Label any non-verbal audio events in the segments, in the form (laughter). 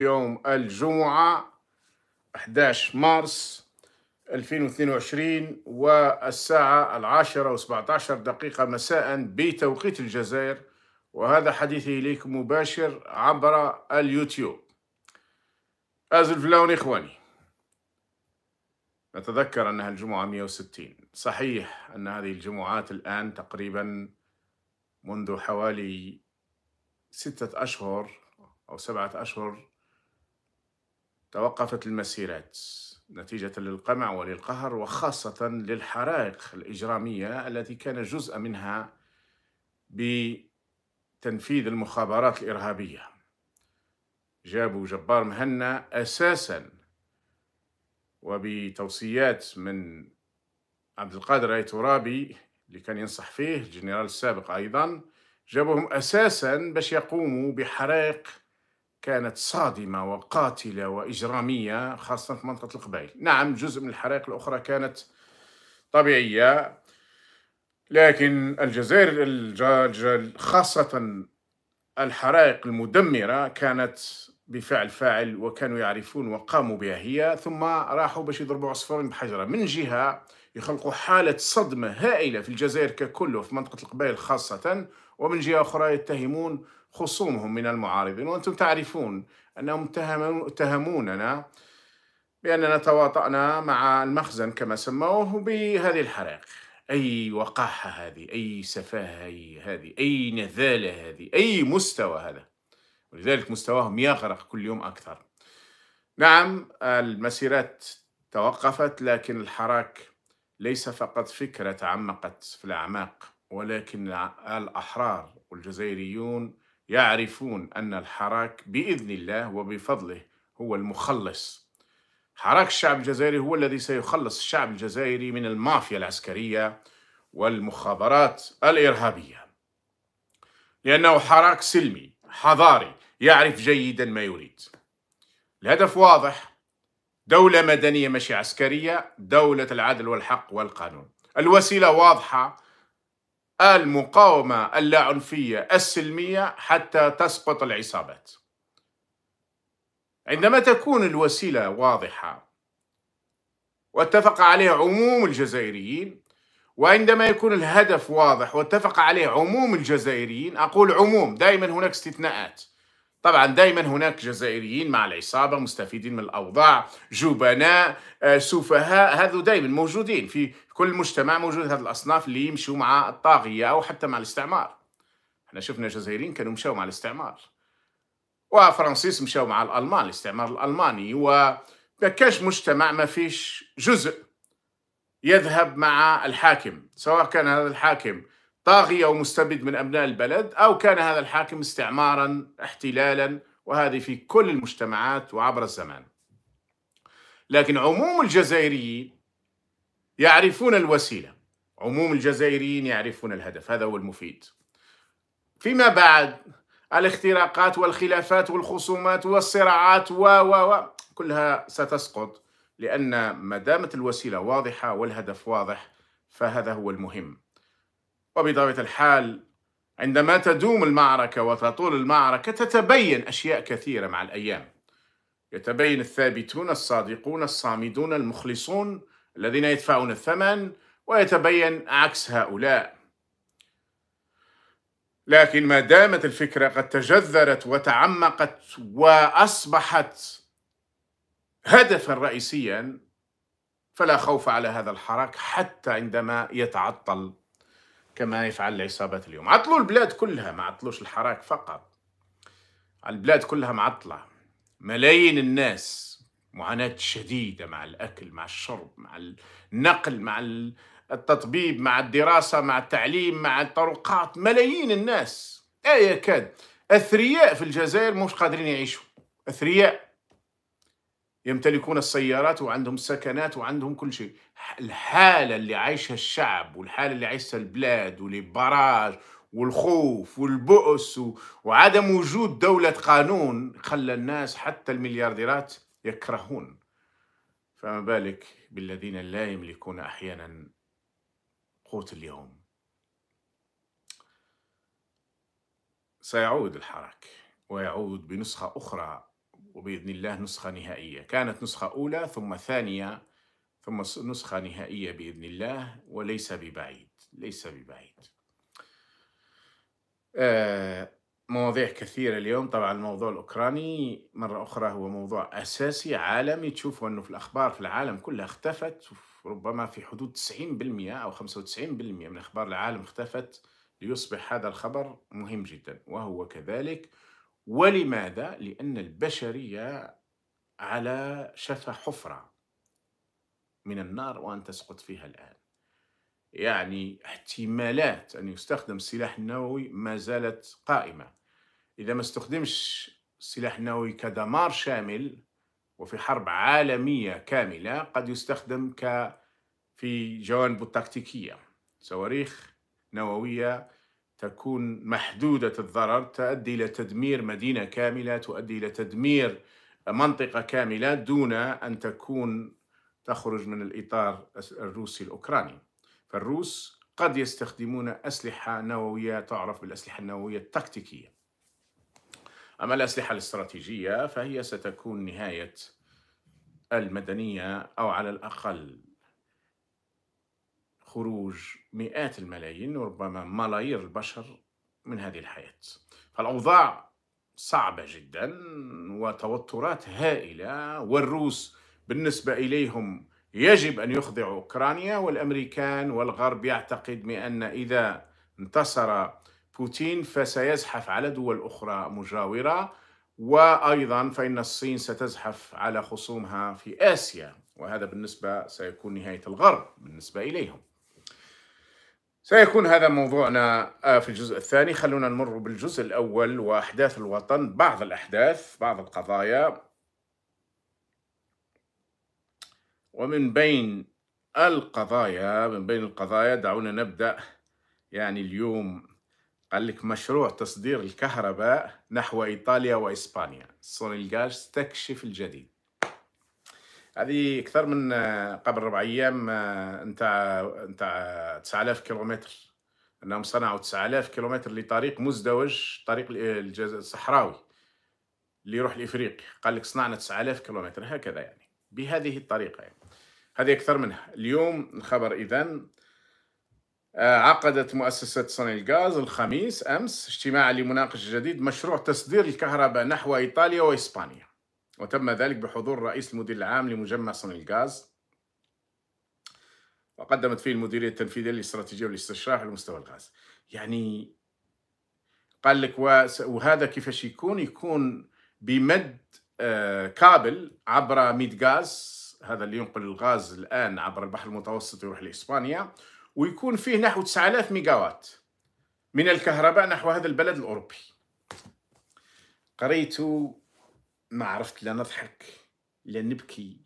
يوم الجمعة 11 مارس 2022 والساعة العاشرة وسبعة عشر دقيقة مساء بتوقيت الجزائر وهذا حديثي إليكم مباشر عبر اليوتيوب أزل فلاون إخواني نتذكر أنها الجمعة 160 صحيح أن هذه الجمعات الآن تقريبا منذ حوالي ستة أشهر أو سبعة أشهر توقفت المسيرات نتيجة للقمع وللقهر وخاصة للحرائق الإجرامية التي كان جزء منها بتنفيذ المخابرات الإرهابية جابوا جبار مهنا أساسا وبتوصيات من عبد القادر أي ترابي اللي كان ينصح فيه الجنرال السابق أيضا جابوهم أساسا باش يقوموا بحرائق كانت صادمة وقاتلة وإجرامية خاصة في منطقة القبائل نعم جزء من الحرائق الأخرى كانت طبيعية لكن الجزائر الجاجل خاصة الحرائق المدمرة كانت بفعل فاعل وكانوا يعرفون وقاموا بها هي ثم راحوا باش يضربوا عصفورين بحجرة من جهة يخلقوا حالة صدمة هائلة في الجزائر ككل وفي منطقة القبائل خاصة ومن جهة أخرى يتهمون خصومهم من المعارضين وأنتم تعرفون أنهم اتهموننا بأننا تواطأنا مع المخزن كما سموه بهذه الحرائق أي وقاحة هذه أي سفاهة هذه أي نذالة هذه أي مستوى هذا ولذلك مستواهم يغرق كل يوم أكثر نعم المسيرات توقفت لكن الحراك ليس فقط فكرة تعمقت في الأعماق ولكن الأحرار والجزائريون يعرفون أن الحراك بإذن الله وبفضله هو المخلص حراك الشعب الجزائري هو الذي سيخلص الشعب الجزائري من المافيا العسكرية والمخابرات الإرهابية لأنه حراك سلمي حضاري يعرف جيدا ما يريد الهدف واضح دولة مدنية مش عسكرية دولة العدل والحق والقانون الوسيلة واضحة المقاومة اللاعنفية السلمية حتى تسقط العصابات عندما تكون الوسيلة واضحة واتفق عليه عموم الجزائريين وعندما يكون الهدف واضح واتفق عليه عموم الجزائريين أقول عموم دائما هناك استثناءات طبعا دائما هناك جزائريين مع العصابة مستفيدين من الأوضاع جبناء آه، سفهاء هذو دائما موجودين في كل مجتمع موجود هذه الأصناف اللي يمشوا مع الطاغية أو حتى مع الاستعمار احنا شفنا جزائريين كانوا مشاو مع الاستعمار وفرنسيس مشاو مع الألمان الاستعمار الألماني و كاش مجتمع ما فيش جزء يذهب مع الحاكم سواء كان هذا الحاكم طاغية ومستبد من أبناء البلد أو كان هذا الحاكم استعمارا احتلالا وهذه في كل المجتمعات وعبر الزمان لكن عموم الجزائريين يعرفون الوسيلة عموم الجزائريين يعرفون الهدف هذا هو المفيد فيما بعد الاختراقات والخلافات والخصومات والصراعات و و و كلها ستسقط لأن ما دامت الوسيلة واضحة والهدف واضح فهذا هو المهم وبطبيعة الحال عندما تدوم المعركة وتطول المعركة تتبين أشياء كثيرة مع الأيام يتبين الثابتون الصادقون الصامدون المخلصون الذين يدفعون الثمن ويتبين عكس هؤلاء لكن ما دامت الفكرة قد تجذرت وتعمقت وأصبحت هدفا رئيسيا فلا خوف على هذا الحراك حتى عندما يتعطل كما يفعل العصابات اليوم عطلوا البلاد كلها ما عطلوش الحراك فقط البلاد كلها معطلة ملايين الناس معاناة شديدة مع الأكل مع الشرب مع النقل مع التطبيب مع الدراسة مع التعليم مع الطرقات ملايين الناس لا آية يكاد أثرياء في الجزائر مش قادرين يعيشوا أثرياء يمتلكون السيارات وعندهم سكنات وعندهم كل شيء الحالة اللي عايشها الشعب والحالة اللي عايشها البلاد والبراج والخوف والبؤس وعدم وجود دولة قانون خلى الناس حتى المليارديرات يكرهون فما بالك بالذين لا يملكون أحيانا قوت اليوم سيعود الحراك ويعود بنسخة أخرى وبإذن الله نسخة نهائية كانت نسخة أولى ثم ثانية ثم نسخة نهائية بإذن الله وليس ببعيد ليس ببعيد آه، مواضيع كثيرة اليوم طبعا الموضوع الأوكراني مرة أخرى هو موضوع أساسي عالمي تشوفوا أنه في الأخبار في العالم كلها اختفت ربما في حدود 90% أو 95% من أخبار العالم اختفت ليصبح هذا الخبر مهم جدا وهو كذلك ولماذا؟ لأن البشرية على شفا حفرة من النار وأن تسقط فيها الآن يعني احتمالات أن يستخدم السلاح النووي ما زالت قائمة إذا ما استخدمش السلاح النووي كدمار شامل وفي حرب عالمية كاملة قد يستخدم ك في جوانب التكتيكية صواريخ نووية تكون محدودة الضرر تؤدي إلى تدمير مدينة كاملة تؤدي إلى تدمير منطقة كاملة دون أن تكون تخرج من الإطار الروسي الأوكراني فالروس قد يستخدمون أسلحة نووية تعرف بالأسلحة النووية التكتيكية أما الأسلحة الاستراتيجية فهي ستكون نهاية المدنية أو على الأقل خروج مئات الملايين وربما ملايير البشر من هذه الحياة فالأوضاع صعبة جدا وتوترات هائلة والروس بالنسبة إليهم يجب أن يخضعوا أوكرانيا والأمريكان والغرب يعتقد بأن إذا انتصر بوتين فسيزحف على دول أخرى مجاورة وأيضا فإن الصين ستزحف على خصومها في آسيا وهذا بالنسبة سيكون نهاية الغرب بالنسبة إليهم سيكون هذا موضوعنا آه، في الجزء الثاني خلونا نمر بالجزء الأول وأحداث الوطن بعض الأحداث بعض القضايا ومن بين القضايا من بين القضايا دعونا نبدأ يعني اليوم قال لك مشروع تصدير الكهرباء نحو إيطاليا وإسبانيا سونيل جاز تكشف الجديد هذه اكثر من آه، قبل ربع ايام نتاع نتاع 9000 كيلومتر انهم صنعوا 9000 كيلومتر لطريق مزدوج طريق آه، الصحراوي اللي يروح لافريقيا قال لك صنعنا 9000 كيلومتر هكذا يعني بهذه الطريقه يعني. هذه اكثر منها اليوم الخبر اذا آه، عقدت مؤسسة صنع الغاز الخميس أمس اجتماعا لمناقشة جديد مشروع تصدير الكهرباء نحو إيطاليا وإسبانيا وتم ذلك بحضور رئيس المدير العام لمجمع صنع الغاز وقدمت فيه المديرية التنفيذية للاستراتيجية والاستشراف على مستوى الغاز يعني قال لك وهذا كيفاش يكون يكون بمد آه، كابل عبر ميد غاز هذا اللي ينقل الغاز الآن عبر البحر المتوسط يروح لإسبانيا ويكون فيه نحو 9000 ميجاوات من الكهرباء نحو هذا البلد الأوروبي قريت ما عرفت لا نضحك لا نبكي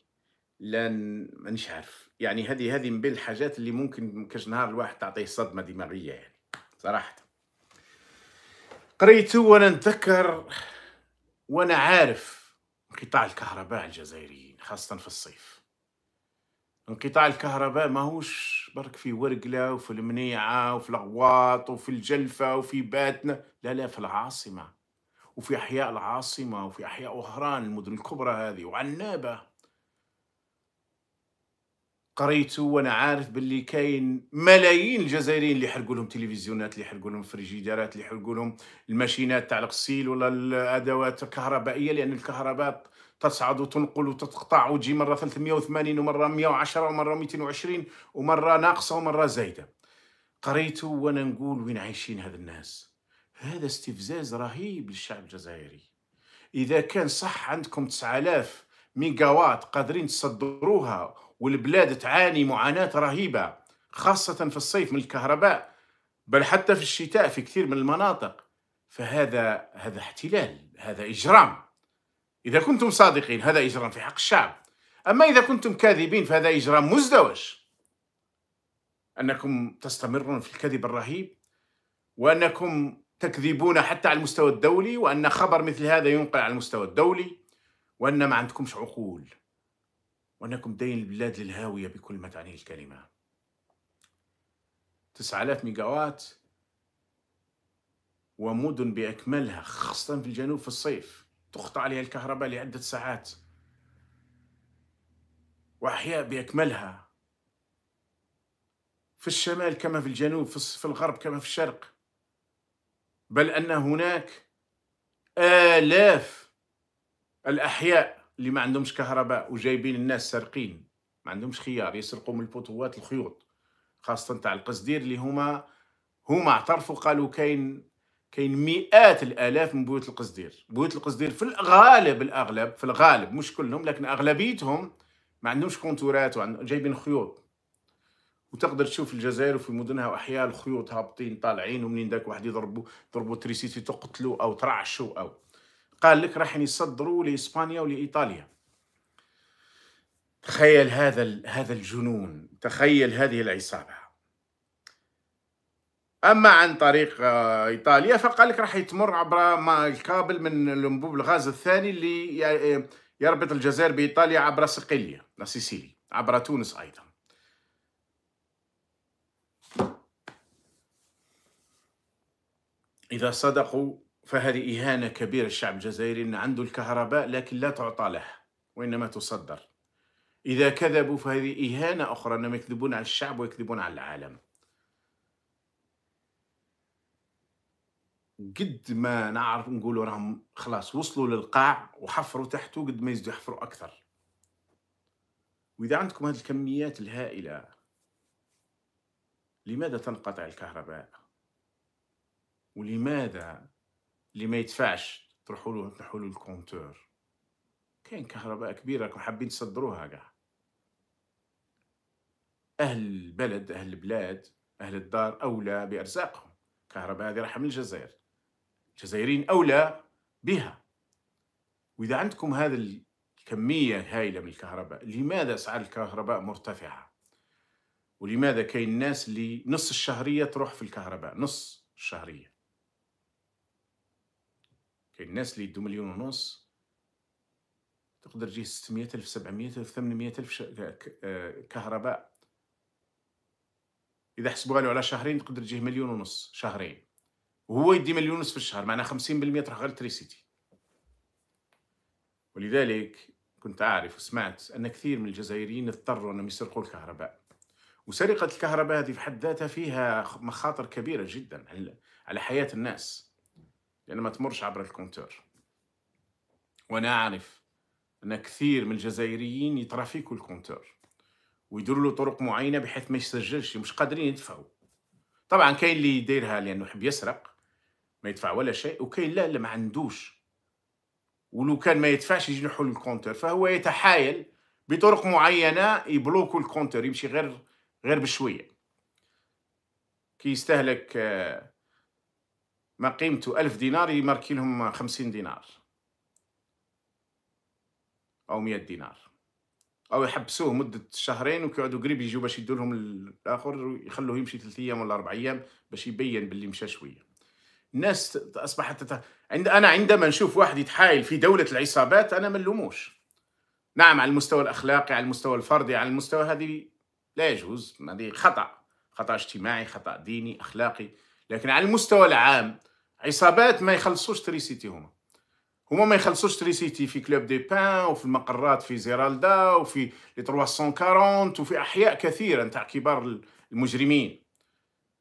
لا مانيش عارف يعني هذه هذه من بين الحاجات اللي ممكن كاش نهار الواحد تعطيه صدمه دماغيه يعني صراحه قريت وانا نتذكر وانا عارف انقطاع الكهرباء الجزائريين خاصه في الصيف انقطاع الكهرباء ماهوش برك في ورقلة وفي المنيعة وفي الغواط وفي الجلفة وفي باتنا لا لا في العاصمة وفي أحياء العاصمة وفي أحياء وهران المدن الكبرى هذه وعنابة قريت وأنا عارف باللي كاين ملايين الجزائريين اللي حرقوا لهم تلفزيونات اللي حرقوا لهم فريجيدارات اللي حرقوا لهم الماشينات تاع الغسيل ولا الأدوات الكهربائية لأن الكهرباء تصعد وتنقل وتتقطع وتجي مرة 380 ومرة 110 ومرة 220 ومرة ناقصة ومرة زايدة قريت وأنا نقول وين عايشين هذ الناس هذا استفزاز رهيب للشعب الجزائري اذا كان صح عندكم 9000 ميجاوات قادرين تصدروها والبلاد تعاني معاناه رهيبه خاصه في الصيف من الكهرباء بل حتى في الشتاء في كثير من المناطق فهذا هذا احتلال هذا اجرام اذا كنتم صادقين هذا اجرام في حق الشعب اما اذا كنتم كاذبين فهذا اجرام مزدوج انكم تستمرون في الكذب الرهيب وانكم تكذبون حتى على المستوى الدولي وأن خبر مثل هذا ينقل على المستوى الدولي وأن ما عندكمش عقول وأنكم دين البلاد للهاوية بكل ما تعنيه الكلمة 9000 ميجاوات ومدن بأكملها خاصة في الجنوب في الصيف تقطع عليها الكهرباء لعدة ساعات وأحياء بأكملها في الشمال كما في الجنوب في الغرب كما في الشرق بل أن هناك آلاف الأحياء اللي ما عندهمش كهرباء وجايبين الناس سارقين ما عندهمش خيار يسرقوا من البطوات الخيوط خاصة تاع القصدير اللي هما هما اعترفوا قالوا كاين كاين مئات الالاف من بيوت القصدير بيوت القصدير في الغالب الاغلب في الغالب مش كلهم لكن اغلبيتهم ما عندهمش كونتورات وعند... جايبين خيوط وتقدر تشوف الجزائر وفي مدنها واحياء الخيوط هابطين طالعين ومنين داك واحد يضربوا ضربوا تريسيتي تقتلوا او ترعشوا او قال لك راح يصدروا لاسبانيا ولايطاليا تخيل هذا هذا الجنون تخيل هذه العصابه اما عن طريق آه، ايطاليا فقال لك راح يتمر عبر ما الكابل من الانبوب الغاز الثاني اللي آه، يربط الجزائر بايطاليا عبر صقليه سيسيلي عبر تونس ايضا إذا صدقوا فهذه إهانة كبيرة للشعب الجزائري أن عنده الكهرباء لكن لا تعطى له وإنما تصدر إذا كذبوا فهذه إهانة أخرى أنهم يكذبون على الشعب ويكذبون على العالم قد ما نعرف نقولوا راهم خلاص وصلوا للقاع وحفروا تحته قد ما يزدوا يحفروا أكثر وإذا عندكم هذه الكميات الهائلة لماذا تنقطع الكهرباء؟ ولماذا اللي ما يدفعش تروحوا له تنحوا له الكونتور كاين كهرباء كبيره راكم حابين تصدروها كاع اهل البلد اهل البلاد اهل الدار اولى بارزاقهم كهرباء هذه راحه من الجزائر الجزائريين اولى بها واذا عندكم هذا الكميه هائله من الكهرباء لماذا اسعار الكهرباء مرتفعه ولماذا كاين الناس اللي نص الشهريه تروح في الكهرباء نص الشهريه كاين الناس اللي يدو مليون ونص تقدر تجيه 600 ألف 700 ألف 800 ألف ش... آه، كهرباء إذا حسبوها له على شهرين تقدر تجيه مليون ونص شهرين وهو يدي مليون ونص في الشهر معناها 50% تروح غير تريسيتي ولذلك كنت أعرف وسمعت أن كثير من الجزائريين اضطروا أنهم يسرقوا الكهرباء وسرقة الكهرباء هذه في حد ذاتها فيها مخاطر كبيرة جدا على حياة الناس لأن يعني ما تمرش عبر الكونتور وأنا أعرف أن كثير من الجزائريين يترافيكوا الكونتور ويديروا له طرق معينة بحيث ما يسجلش مش قادرين يدفعوا طبعا كاين اللي يديرها لأنه يحب يسرق ما يدفع ولا شيء وكاين لا اللي ما عندوش ولو كان ما يدفعش يجي حل الكونتور فهو يتحايل بطرق معينة يبلوكوا الكونتور يمشي غير غير بشوية كي يستهلك آه، ما قيمته ألف دينار يماركي لهم خمسين دينار أو مية دينار أو يحبسوه مدة شهرين وكيعدوا قريب يجوا باش يدوا لهم الآخر ويخلوه يمشي ثلاثة أيام ولا أربع أيام باش يبين باللي مشى شوية الناس أصبحت تت... عند أنا عندما نشوف واحد يتحايل في دولة العصابات أنا ما نلوموش نعم على المستوى الأخلاقي على المستوى الفردي على المستوى هذه لا يجوز هذه خطأ خطأ اجتماعي خطأ ديني أخلاقي لكن على المستوى العام عصابات ما يخلصوش تريسيتي هما هما ما يخلصوش تريسيتي في كلوب دي بان وفي المقرات في زيرالدا وفي لي 340 وفي احياء كثيره نتاع كبار المجرمين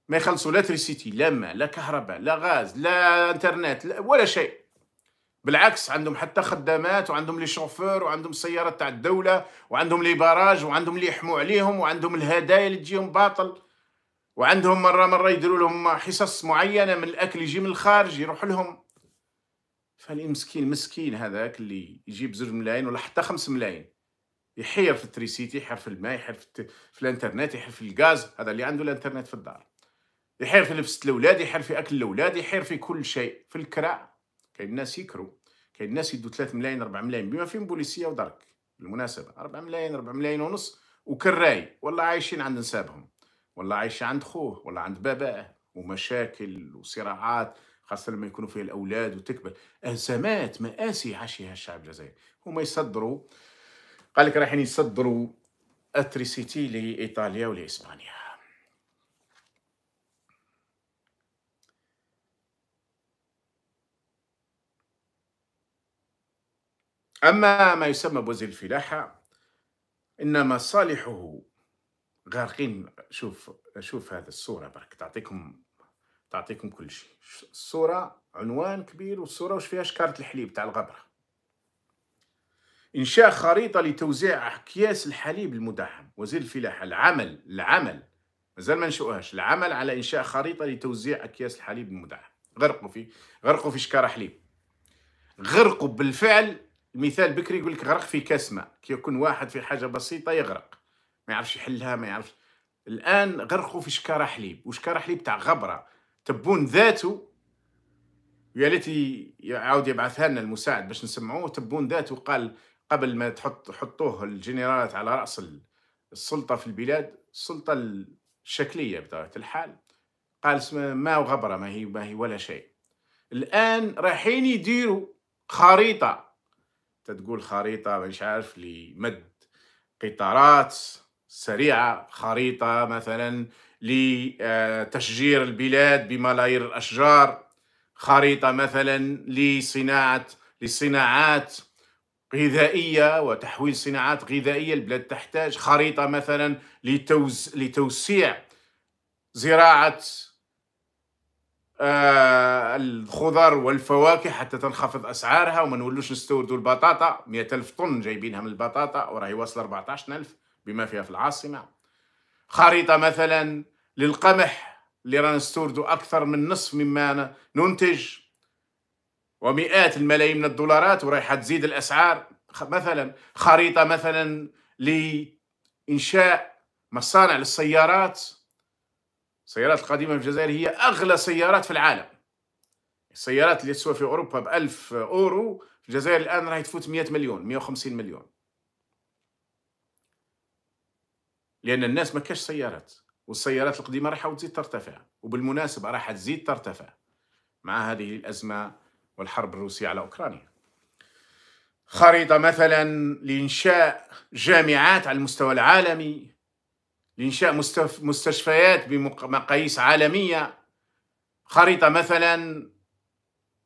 ما يخلصوا لا تريسيتي لا ماء لا كهرباء لا غاز لا انترنت لا ولا شيء بالعكس عندهم حتى خدامات وعندهم لي شوفور وعندهم سيارات تاع الدوله وعندهم لي باراج وعندهم اللي يحموا عليهم وعندهم الهدايا اللي تجيهم باطل وعندهم مره مره يديروا لهم حصص معينه من الاكل يجي من الخارج يروح لهم فالمسكين مسكين هذاك اللي يجيب زوج ملايين ولا حتى خمس ملايين يحير في التريسيتي يحير في الماء يحير في, في الانترنت يحير في الغاز هذا اللي عنده الانترنت في الدار يحير في لبسة الاولاد يحير في اكل الاولاد يحير في كل شيء في الكراع كاين ناس يكروا كاين ناس يدوا 3 ملايين 4 ملايين بما فيهم بوليسيه ودرك بالمناسبه 4 ملايين 4 ملايين ونص وكراي والله عايشين عند نسابهم ولا عايش عند خوه ولا عند باباه ومشاكل وصراعات خاصة لما يكونوا فيها الأولاد وتكبر أزمات مآسي عاشها الشعب الجزائري هما يصدروا قال لك رايحين يصدروا أتريسيتي لإيطاليا ولإسبانيا أما ما يسمى بوزير الفلاحة إنما صالحه غارقين شوف شوف هذا الصوره برك تعطيكم تعطيكم كل شيء الصوره عنوان كبير والصوره واش فيها شكاره الحليب تاع الغبره انشاء خريطه لتوزيع اكياس الحليب المدعم وزير الفلاحه العمل العمل مازال ما نشؤهاش العمل على انشاء خريطه لتوزيع اكياس الحليب المدعم غرقوا في غرقوا في شكاره حليب غرقوا بالفعل المثال بكري يقول لك غرق في كاس ماء كي يكون واحد في حاجه بسيطه يغرق ما يعرفش يحلها ما يعرفش الان غرقوا في شكاره حليب وشكاره حليب تاع غبره تبون ذاته يا ليتي يعاود يبعثها لنا المساعد باش نسمعوه تبون ذاته قال قبل ما تحط حطوه الجنرالات على راس السلطه في البلاد السلطه الشكليه بطبيعه الحال قال ما غبره ما هي ما هي ولا شيء الان رايحين يديروا خريطه تتقول خريطه مش عارف لمد قطارات سريعه خريطه مثلا لتشجير البلاد بملايير الاشجار خريطه مثلا لصناعه لصناعات غذائيه وتحويل صناعات غذائيه البلاد تحتاج خريطه مثلا لتوز... لتوسيع زراعه آه، الخضر والفواكه حتى تنخفض اسعارها وما نولوش نستوردوا البطاطا 100000 طن جايبينها من البطاطا وراهي واصله 14000 بما فيها في العاصمة خريطة مثلا للقمح اللي رانا نستوردو أكثر من نصف مما ننتج ومئات الملايين من الدولارات ورايحة تزيد الأسعار مثلا خريطة مثلا لإنشاء مصانع للسيارات السيارات القديمة في الجزائر هي أغلى سيارات في العالم السيارات اللي تسوى في أوروبا بألف أورو في الجزائر الآن راهي تفوت 100 مليون 150 مليون لان الناس ما كاش سيارات والسيارات القديمه راح تزيد ترتفع وبالمناسبه راح تزيد ترتفع مع هذه الازمه والحرب الروسيه على اوكرانيا خريطه مثلا لانشاء جامعات على المستوى العالمي لانشاء مستشفيات بمقاييس عالميه خريطه مثلا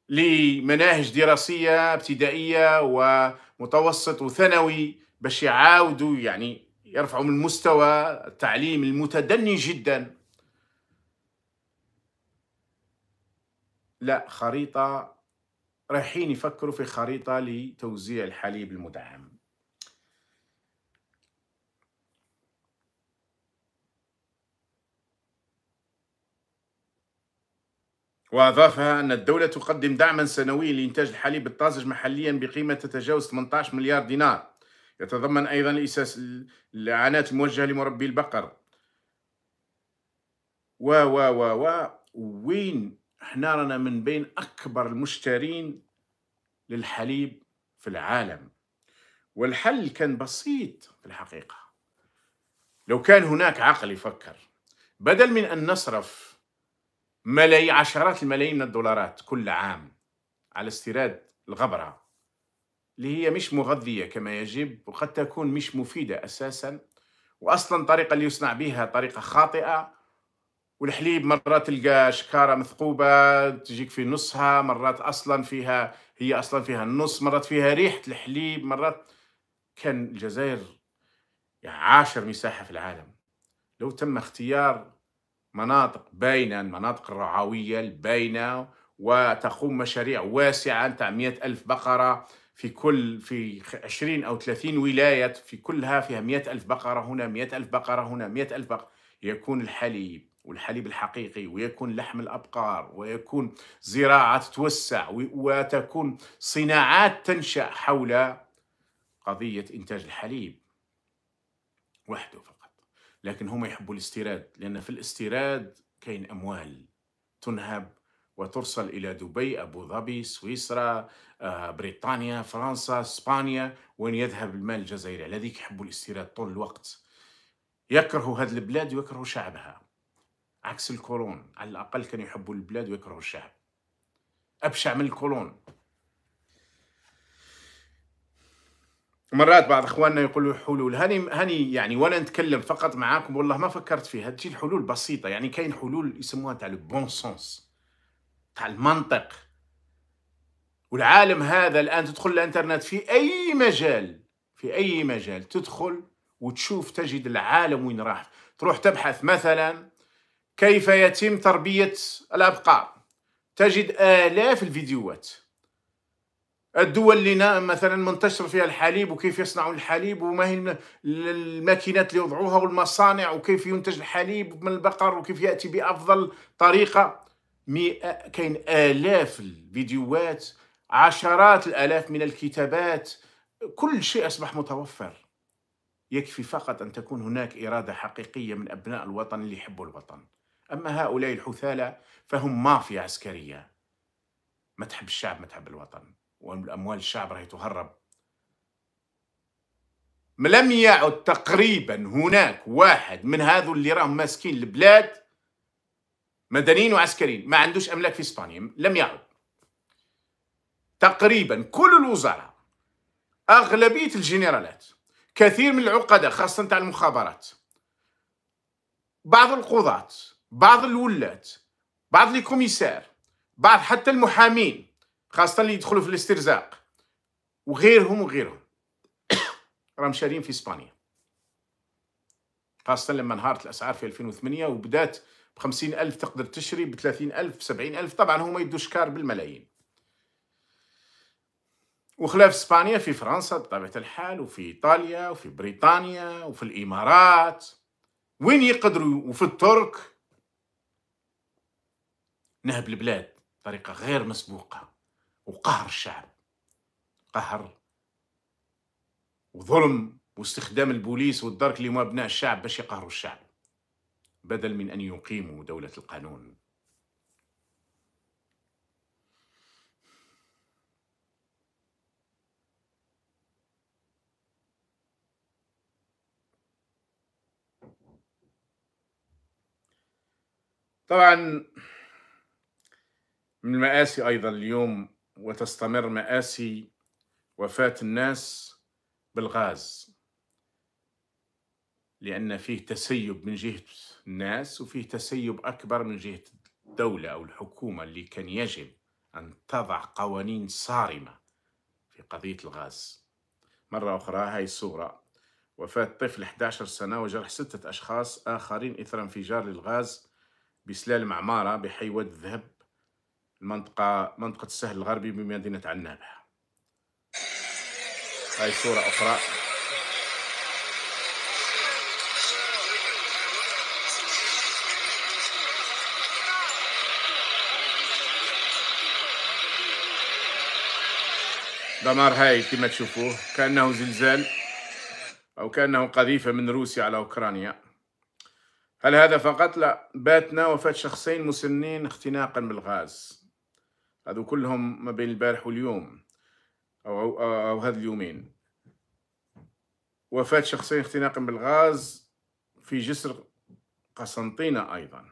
لمناهج دراسيه ابتدائيه ومتوسط وثانوي باش يعاودوا يعني يرفعوا من مستوى التعليم المتدني جدا لا خريطة رايحين يفكروا في خريطة لتوزيع الحليب المدعم وأضافها أن الدولة تقدم دعما سنويا لإنتاج الحليب الطازج محليا بقيمة تتجاوز 18 مليار دينار يتضمن أيضا الاساس الإعانات الموجهة لمربي البقر و و و و وين حنا رانا من بين أكبر المشترين للحليب في العالم والحل كان بسيط في الحقيقة لو كان هناك عقل يفكر بدل من أن نصرف ملايين عشرات الملايين من الدولارات كل عام على استيراد الغبره اللي هي مش مغذية كما يجب وقد تكون مش مفيدة أساسا وأصلا الطريقة اللي يصنع بها طريقة خاطئة والحليب مرات تلقى شكارة مثقوبة تجيك في نصها مرات أصلا فيها هي أصلا فيها النص مرات فيها ريحة الحليب مرات كان الجزائر يعني عاشر مساحة في العالم لو تم اختيار مناطق باينة المناطق الرعوية الباينة وتقوم مشاريع واسعة تاع مئة ألف بقرة في كل في 20 أو 30 ولاية في كلها فيها 100 ألف بقرة هنا 100 ألف بقرة هنا 100 ألف بقرة يكون الحليب والحليب الحقيقي ويكون لحم الأبقار ويكون زراعة تتوسع وتكون صناعات تنشأ حول قضية إنتاج الحليب وحده فقط لكن هم يحبوا الاستيراد لأن في الاستيراد كاين أموال تنهب وترسل إلى دبي أبو ظبي سويسرا آه، بريطانيا فرنسا إسبانيا وين يذهب المال الجزائري على ذيك الاستيراد طول الوقت يكره هذه البلاد ويكره شعبها عكس الكولون على الأقل كان يحب البلاد ويكره الشعب أبشع من الكولون مرات بعض اخواننا يقولوا حلول هاني هاني يعني وانا نتكلم فقط معاكم والله ما فكرت فيها تجي الحلول بسيطه يعني كاين حلول يسموها تاع البون سونس تاع المنطق والعالم هذا الان تدخل الانترنت في اي مجال في اي مجال تدخل وتشوف تجد العالم وين راح تروح تبحث مثلا كيف يتم تربيه الابقار تجد الاف الفيديوهات الدول اللي مثلا منتشر فيها الحليب وكيف يصنعوا الحليب وما هي الماكينات اللي وضعوها والمصانع وكيف ينتج الحليب من البقر وكيف ياتي بافضل طريقه مئة كاين آلاف الفيديوهات عشرات الآلاف من الكتابات كل شيء أصبح متوفر يكفي فقط أن تكون هناك إرادة حقيقية من أبناء الوطن اللي يحبوا الوطن أما هؤلاء الحثالة فهم مافيا عسكرية ما تحب الشعب ما تحب الوطن والأموال الشعب راهي تهرب لم يعد تقريبا هناك واحد من هذو اللي راهم ماسكين البلاد مدنيين وعسكريين ما عندوش املاك في اسبانيا لم يعد تقريبا كل الوزراء اغلبيه الجنرالات كثير من العقداء خاصه تاع المخابرات بعض القضاة بعض الولات بعض الكوميسار بعض حتى المحامين خاصة اللي يدخلوا في الاسترزاق وغيرهم وغيرهم (coughs) راهم شارين في اسبانيا خاصة لما انهارت الاسعار في 2008 وبدات بخمسين ألف تقدر تشري بثلاثين ألف بسبعين ألف طبعا هما يدوش كار بالملايين وخلاف اسبانيا في فرنسا بطبيعه الحال وفي ايطاليا وفي بريطانيا وفي الامارات وين يقدروا وفي الترك نهب البلاد بطريقه غير مسبوقه وقهر الشعب قهر وظلم واستخدام البوليس والدرك اللي ما بناء الشعب باش يقهروا الشعب بدل من ان يقيموا دوله القانون طبعا من المآسي أيضا اليوم وتستمر مآسي وفاة الناس بالغاز لأن فيه تسيب من جهة ناس وفيه تسيب أكبر من جهة الدولة أو الحكومة اللي كان يجب أن تضع قوانين صارمة في قضية الغاز مرة أخرى هاي الصورة وفاة طفل 11 سنة وجرح ستة أشخاص آخرين إثر انفجار للغاز بسلال عمارة بحي واد الذهب المنطقة منطقة السهل الغربي بمدينة عنابة هاي صورة أخرى دمار هائل كما تشوفوه كأنه زلزال أو كأنه قذيفة من روسيا على أوكرانيا هل هذا فقط؟ لا باتنا وفاة شخصين مسنين اختناقا بالغاز هذو كلهم ما بين البارح واليوم أو, أو, أو, أو هذ اليومين وفاة شخصين اختناقا بالغاز في جسر قسنطينة أيضا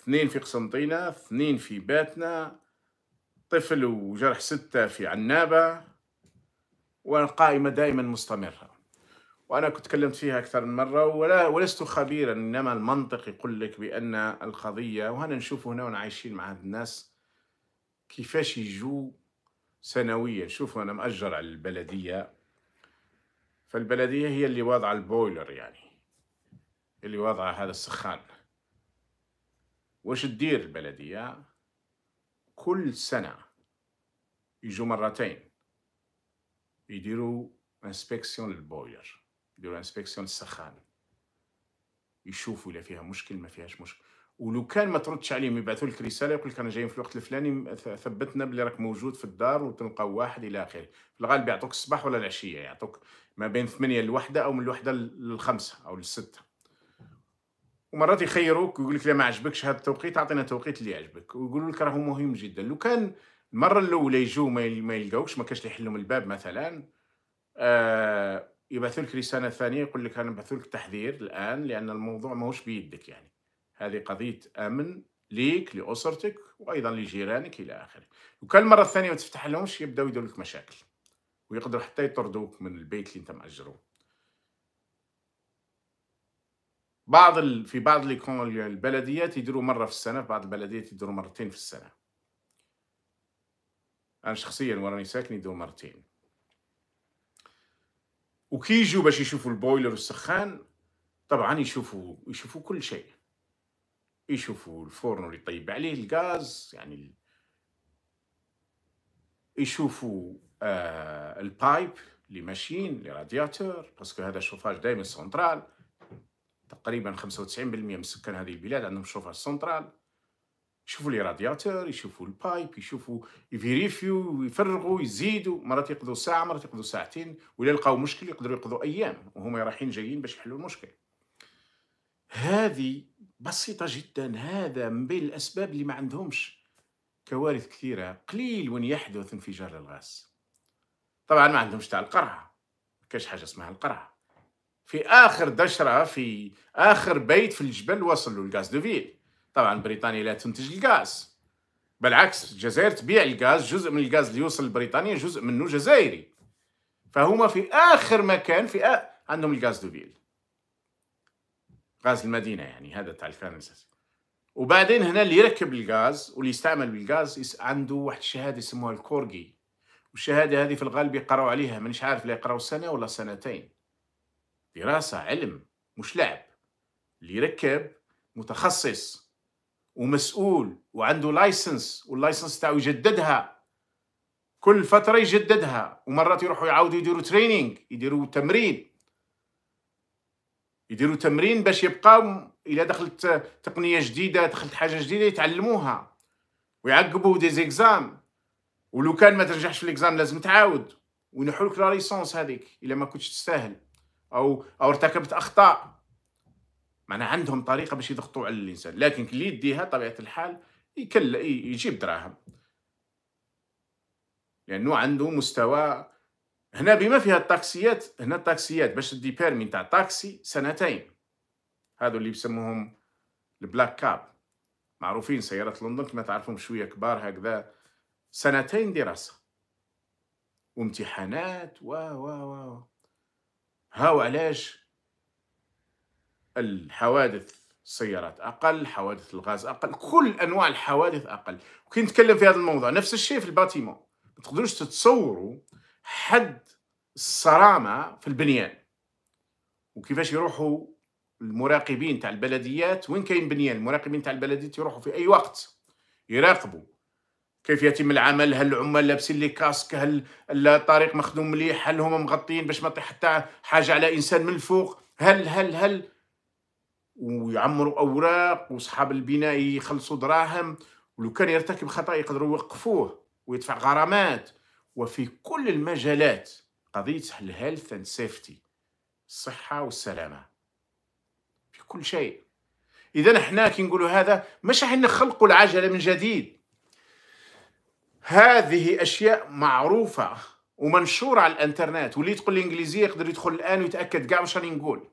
اثنين في قسنطينة اثنين في باتنا طفل وجرح ستة في عنابة والقائمة دائما مستمرة وأنا كنت تكلمت فيها أكثر من مرة ولا ولست خبيرا إنما المنطق يقول لك بأن القضية وهنا نشوف هنا وأنا عايشين مع هاد الناس كيفاش يجوا سنويا شوفوا أنا مأجر على البلدية فالبلدية هي اللي واضعة البويلر يعني اللي واضعة هذا السخان واش تدير البلدية كل سنة يجوا مرتين يديروا انسبكسيون للبوير يديروا انسبكسيون للسخان يشوفوا الا فيها مشكل ما فيهاش مشكل ولو كان ما تردش عليهم يبعثوا لك رساله يقول لك انا جايين في الوقت الفلاني ثبتنا بلي راك موجود في الدار وتلقى واحد الى اخره في الغالب يعطوك الصباح ولا العشيه يعطوك ما بين ثمانية للوحدة او من الوحدة للخمسة او للستة ومرات يخيروك ويقول لك لا ما عجبكش هذا التوقيت اعطينا توقيت اللي يعجبك ويقولوا لك راهو مهم جدا لو كان المره الاولى يجوا ما يلقاوكش ما كاش اللي يحلوا من الباب مثلا آه يبعثوا لك رساله ثانيه يقول لك انا نبعثوا لك تحذير الان لان الموضوع ماهوش بيدك يعني هذه قضيه امن ليك لاسرتك وايضا لجيرانك الى اخره وكان المره الثانيه ما تفتح لهمش يبداو يديروا لك مشاكل ويقدروا حتى يطردوك من البيت اللي انت ماجروه بعض ال... في بعض البلديات يديروا مره في السنه في بعض البلديات يديروا مرتين في السنه انا شخصيا وراني ساكني دو مرتين وكي يجوا باش يشوفوا البويلر والسخان طبعا يشوفوا يشوفوا كل شيء يشوفوا الفرن اللي يطيب عليه الغاز يعني يشوفوا آه البايب لي ماشين لي رادياتور باسكو هذا الشوفاج دائما سنترال تقريبا 95% من سكان هذه البلاد عندهم شوفاج سنترال يشوفوا لي رادياتور يشوفوا البايب يشوفوا يفيريفيو يفرغوا يزيدوا مرات يقضوا ساعه مرات يقضوا ساعتين ولا لقاو مشكل يقدروا يقضوا ايام وهما رايحين جايين باش يحلوا المشكل هذه بسيطه جدا هذا من بين الاسباب اللي ما عندهمش كوارث كثيره قليل وين يحدث انفجار الغاز طبعا ما عندهمش تاع القرعه ما كاش حاجه اسمها القرعه في اخر دشره في اخر بيت في الجبل وصلوا الغاز دو فيل طبعا بريطانيا لا تنتج الغاز بالعكس الجزائر تبيع الغاز جزء من الغاز اللي يوصل لبريطانيا جزء منه جزائري فهما في اخر مكان في آ... عندهم الغاز دوفيل غاز المدينه يعني هذا تاع الفرنسا وبعدين هنا اللي يركب الغاز واللي يستعمل بالغاز عنده واحد الشهاده يسموها الكورغي والشهاده هذه في الغالب يقراو عليها مانيش عارف لا يقراو سنه ولا سنتين دراسه علم مش لعب اللي يركب متخصص ومسؤول وعنده لايسنس واللايسنس تاعو يجددها كل فتره يجددها ومرات يروحوا يعاودوا يديروا تريننج يديروا تمرين يديروا تمرين باش يبقاو الى دخلت تقنيه جديده دخلت حاجه جديده يتعلموها ويعقبوا دي زيكزام ولو كان ما ترجعش في الاكزام لازم تعاود وينحولك لا ليسونس هذيك الا ما كنتش تستاهل او او ارتكبت اخطاء معناها عندهم طريقه باش يضغطوا على الانسان لكن اللي يديها طبيعه الحال يكل يجيب دراهم لانه عنده مستوى هنا بما فيها الطاكسيات هنا الطاكسيات باش تدي بيرمي تاع طاكسي سنتين هذو اللي يسموهم البلاك كاب معروفين سيارات لندن كما تعرفهم شويه كبار هكذا سنتين دراسه وامتحانات و و و هاو علاش الحوادث السيارات اقل حوادث الغاز اقل كل انواع الحوادث اقل وكي نتكلم في هذا الموضوع نفس الشيء في الباتيمون ما تقدروش تتصوروا حد الصرامه في البنيان وكيفاش يروحوا المراقبين تاع البلديات وين كاين بنيان المراقبين تاع البلديات يروحوا في اي وقت يراقبوا كيف يتم العمل هل العمال لابسين لي كاسك هل الطريق مخدوم مليح هل هما مغطيين باش ما تطيح حتى حاجه على انسان من الفوق هل هل هل ويعمروا اوراق وصحاب البناء يخلصوا دراهم ولو كان يرتكب خطا يقدروا يوقفوه ويدفع غرامات وفي كل المجالات قضيه الهيلث اند سيفتي الصحه والسلامه في كل شيء اذا احنا كي نقولوا هذا مش راح نخلقوا العجله من جديد هذه اشياء معروفه ومنشوره على الانترنت واللي تقول الانجليزيه يقدر يدخل الان ويتاكد كاع واش راني نقول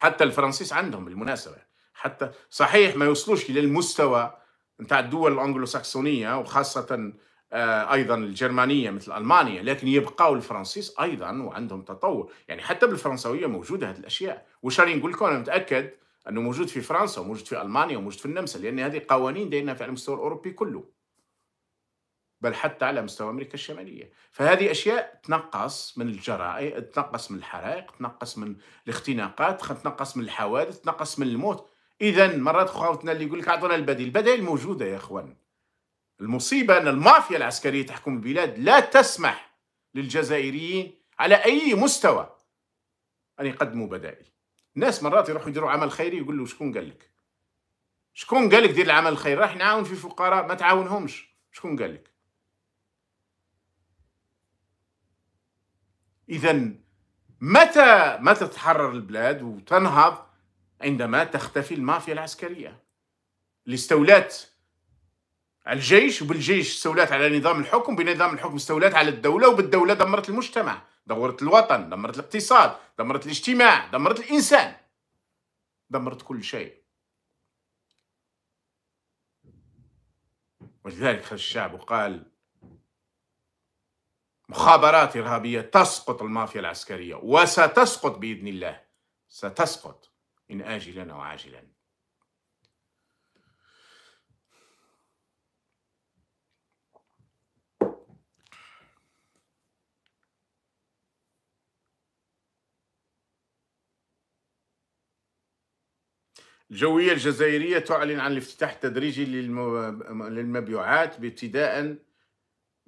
حتى الفرنسيس عندهم بالمناسبة حتى صحيح ما يوصلوش الى المستوى نتاع الدول الانجلو ساكسونية وخاصة آه، ايضا الجرمانيه مثل المانيا لكن يبقاو الفرنسيس ايضا وعندهم تطور يعني حتى بالفرنسويه موجوده هذه الاشياء وش راني نقول لكم انا متاكد انه موجود في فرنسا وموجود في المانيا وموجود في النمسا لان هذه قوانين دايرينها على المستوى الاوروبي كله بل حتى على مستوى امريكا الشماليه، فهذه اشياء تنقص من الجرائم، تنقص من الحرائق، تنقص من الاختناقات، تنقص من الحوادث، تنقص من الموت، اذا مرات خواتنا اللي يقول لك اعطونا البديل، البدائل موجوده يا اخوان. المصيبه ان المافيا العسكريه تحكم البلاد لا تسمح للجزائريين على اي مستوى ان يقدموا بدائل. الناس مرات يروحوا يديروا عمل خيري يقول له شكون قال لك؟ شكون قال لك دير العمل الخيري؟ راح نعاون في فقراء ما تعاونهمش، شكون قال لك؟ إذا متى متى تتحرر البلاد وتنهض عندما تختفي المافيا العسكرية اللي استولت على الجيش وبالجيش استولت على نظام الحكم بنظام الحكم استولت على الدولة وبالدولة دمرت المجتمع دمرت الوطن دمرت الاقتصاد دمرت الاجتماع دمرت الإنسان دمرت كل شيء ولذلك خرج الشعب وقال مخابرات إرهابية تسقط المافيا العسكرية وستسقط بإذن الله ستسقط إن آجلا أو عاجلا الجوية الجزائرية تعلن عن الافتتاح التدريجي للمبيوعات ابتداء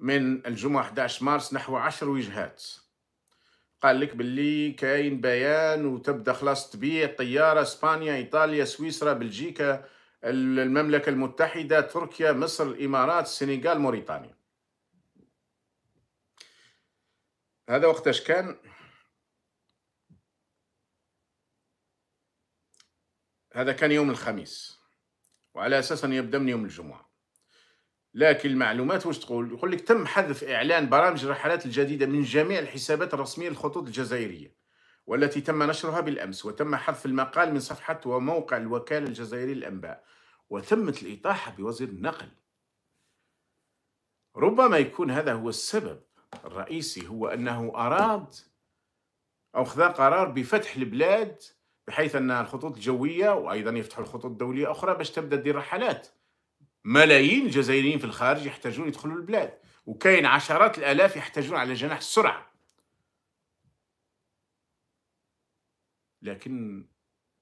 من الجمعة 11 مارس نحو عشر وجهات قال لك باللي كاين بيان وتبدا خلاص تبيع طياره اسبانيا ايطاليا سويسرا بلجيكا المملكه المتحده تركيا مصر الامارات السنغال موريتانيا هذا وقتاش كان هذا كان يوم الخميس وعلى اساس انه يبدا من يوم الجمعه لكن المعلومات واش تقول يقول لك تم حذف إعلان برامج الرحلات الجديدة من جميع الحسابات الرسمية للخطوط الجزائرية والتي تم نشرها بالأمس وتم حذف المقال من صفحة وموقع الوكالة الجزائرية للأنباء وتمت الإطاحة بوزير النقل ربما يكون هذا هو السبب الرئيسي هو أنه أراد أو خذا قرار بفتح البلاد بحيث أنها الخطوط الجوية وأيضا يفتحوا الخطوط الدولية أخرى باش تبدأ دير رحلات ملايين الجزائريين في الخارج يحتاجون يدخلوا البلاد وكاين عشرات الالاف يحتاجون على جناح السرعه لكن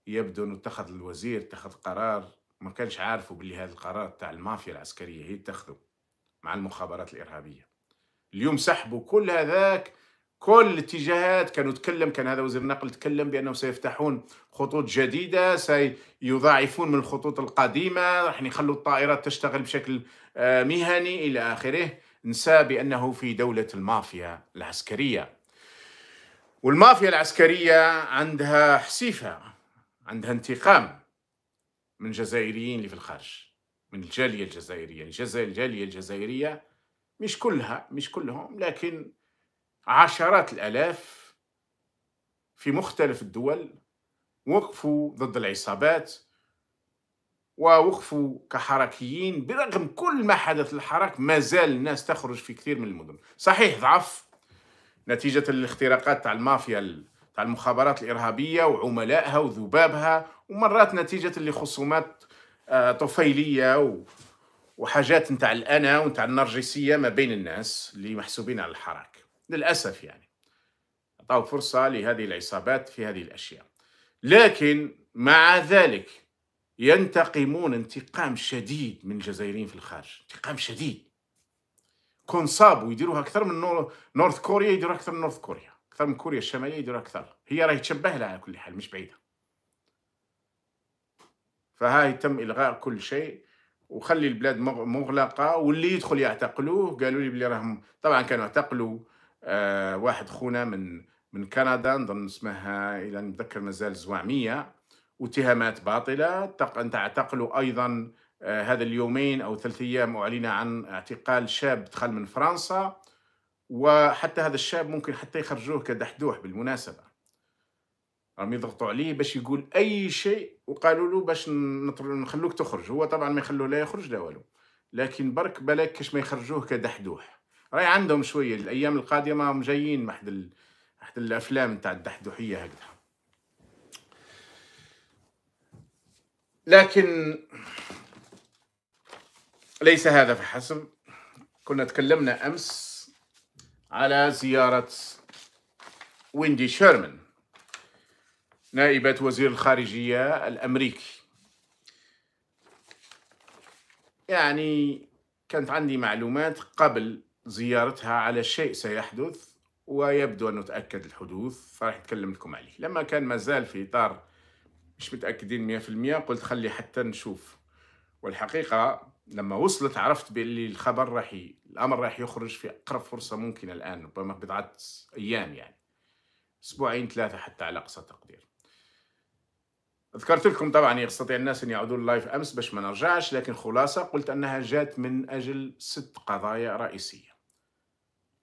يبدو انه اتخذ الوزير اتخذ قرار ما كانش عارفه باللي هذا القرار تاع المافيا العسكريه هي تاخذه مع المخابرات الارهابيه اليوم سحبوا كل هذاك كل الاتجاهات كانوا تكلم كان هذا وزير النقل تكلم بانهم سيفتحون خطوط جديده سيضاعفون من الخطوط القديمه راح يخلوا الطائرات تشتغل بشكل آه، مهني الى اخره نسى بانه في دوله المافيا العسكريه والمافيا العسكريه عندها حسيفه عندها انتقام من الجزائريين اللي في الخارج من الجاليه الجزائريه الجاليه الجزائريه مش كلها مش كلهم لكن عشرات الآلاف في مختلف الدول وقفوا ضد العصابات ووقفوا كحركيين برغم كل ما حدث للحراك ما زال الناس تخرج في كثير من المدن صحيح ضعف نتيجة الاختراقات تاع المافيا تاع المخابرات الإرهابية وعملائها وذبابها ومرات نتيجة اللي خصومات آه، طفيلية وحاجات نتاع الأنا ونتاع النرجسية ما بين الناس اللي محسوبين على الحراك للأسف يعني أعطاه فرصة لهذه العصابات في هذه الأشياء لكن مع ذلك ينتقمون انتقام شديد من الجزائريين في الخارج انتقام شديد كون صابوا يديروها اكثر من نورث كوريا يديروها اكثر من نورث كوريا اكثر من كوريا الشماليه يديروها اكثر هي راهي تشبه لها على كل حال مش بعيده فهاي تم الغاء كل شيء وخلي البلاد مغلقه واللي يدخل يعتقلوه قالوا لي بلي راهم طبعا كانوا اعتقلوا آه، واحد خونا من من كندا نظن اسمها الى نتذكر مازال زواعميه اتهامات باطله تعتقلوا ايضا آه هذا اليومين او ثلاث ايام اعلن عن اعتقال شاب دخل من فرنسا وحتى هذا الشاب ممكن حتى يخرجوه كدحدوح بالمناسبه راهم يضغطوا عليه باش يقول اي شيء وقالوا له باش نخلوك تخرج هو طبعا ما يخلوه لا يخرج لا والو لكن برك بلاك كاش ما يخرجوه كدحدوح راي عندهم شويه الايام القادمه هم جايين محد ال... محد الافلام تاع الدحدوحيه هكذا لكن ليس هذا فحسب كنا تكلمنا امس على زياره ويندي شيرمان نائبه وزير الخارجيه الامريكي يعني كانت عندي معلومات قبل زيارتها على شيء سيحدث ويبدو أنه تأكد الحدوث فراح نتكلم لكم عليه لما كان مازال في إطار مش متأكدين 100% قلت خلي حتى نشوف والحقيقة لما وصلت عرفت باللي الخبر راح الأمر راح يخرج في أقرب فرصة ممكنة الآن ربما بضعة أيام يعني أسبوعين ثلاثة حتى على أقصى تقدير ذكرت لكم طبعا يستطيع الناس ان يعودوا اللايف امس باش ما نرجعش لكن خلاصه قلت انها جات من اجل ست قضايا رئيسيه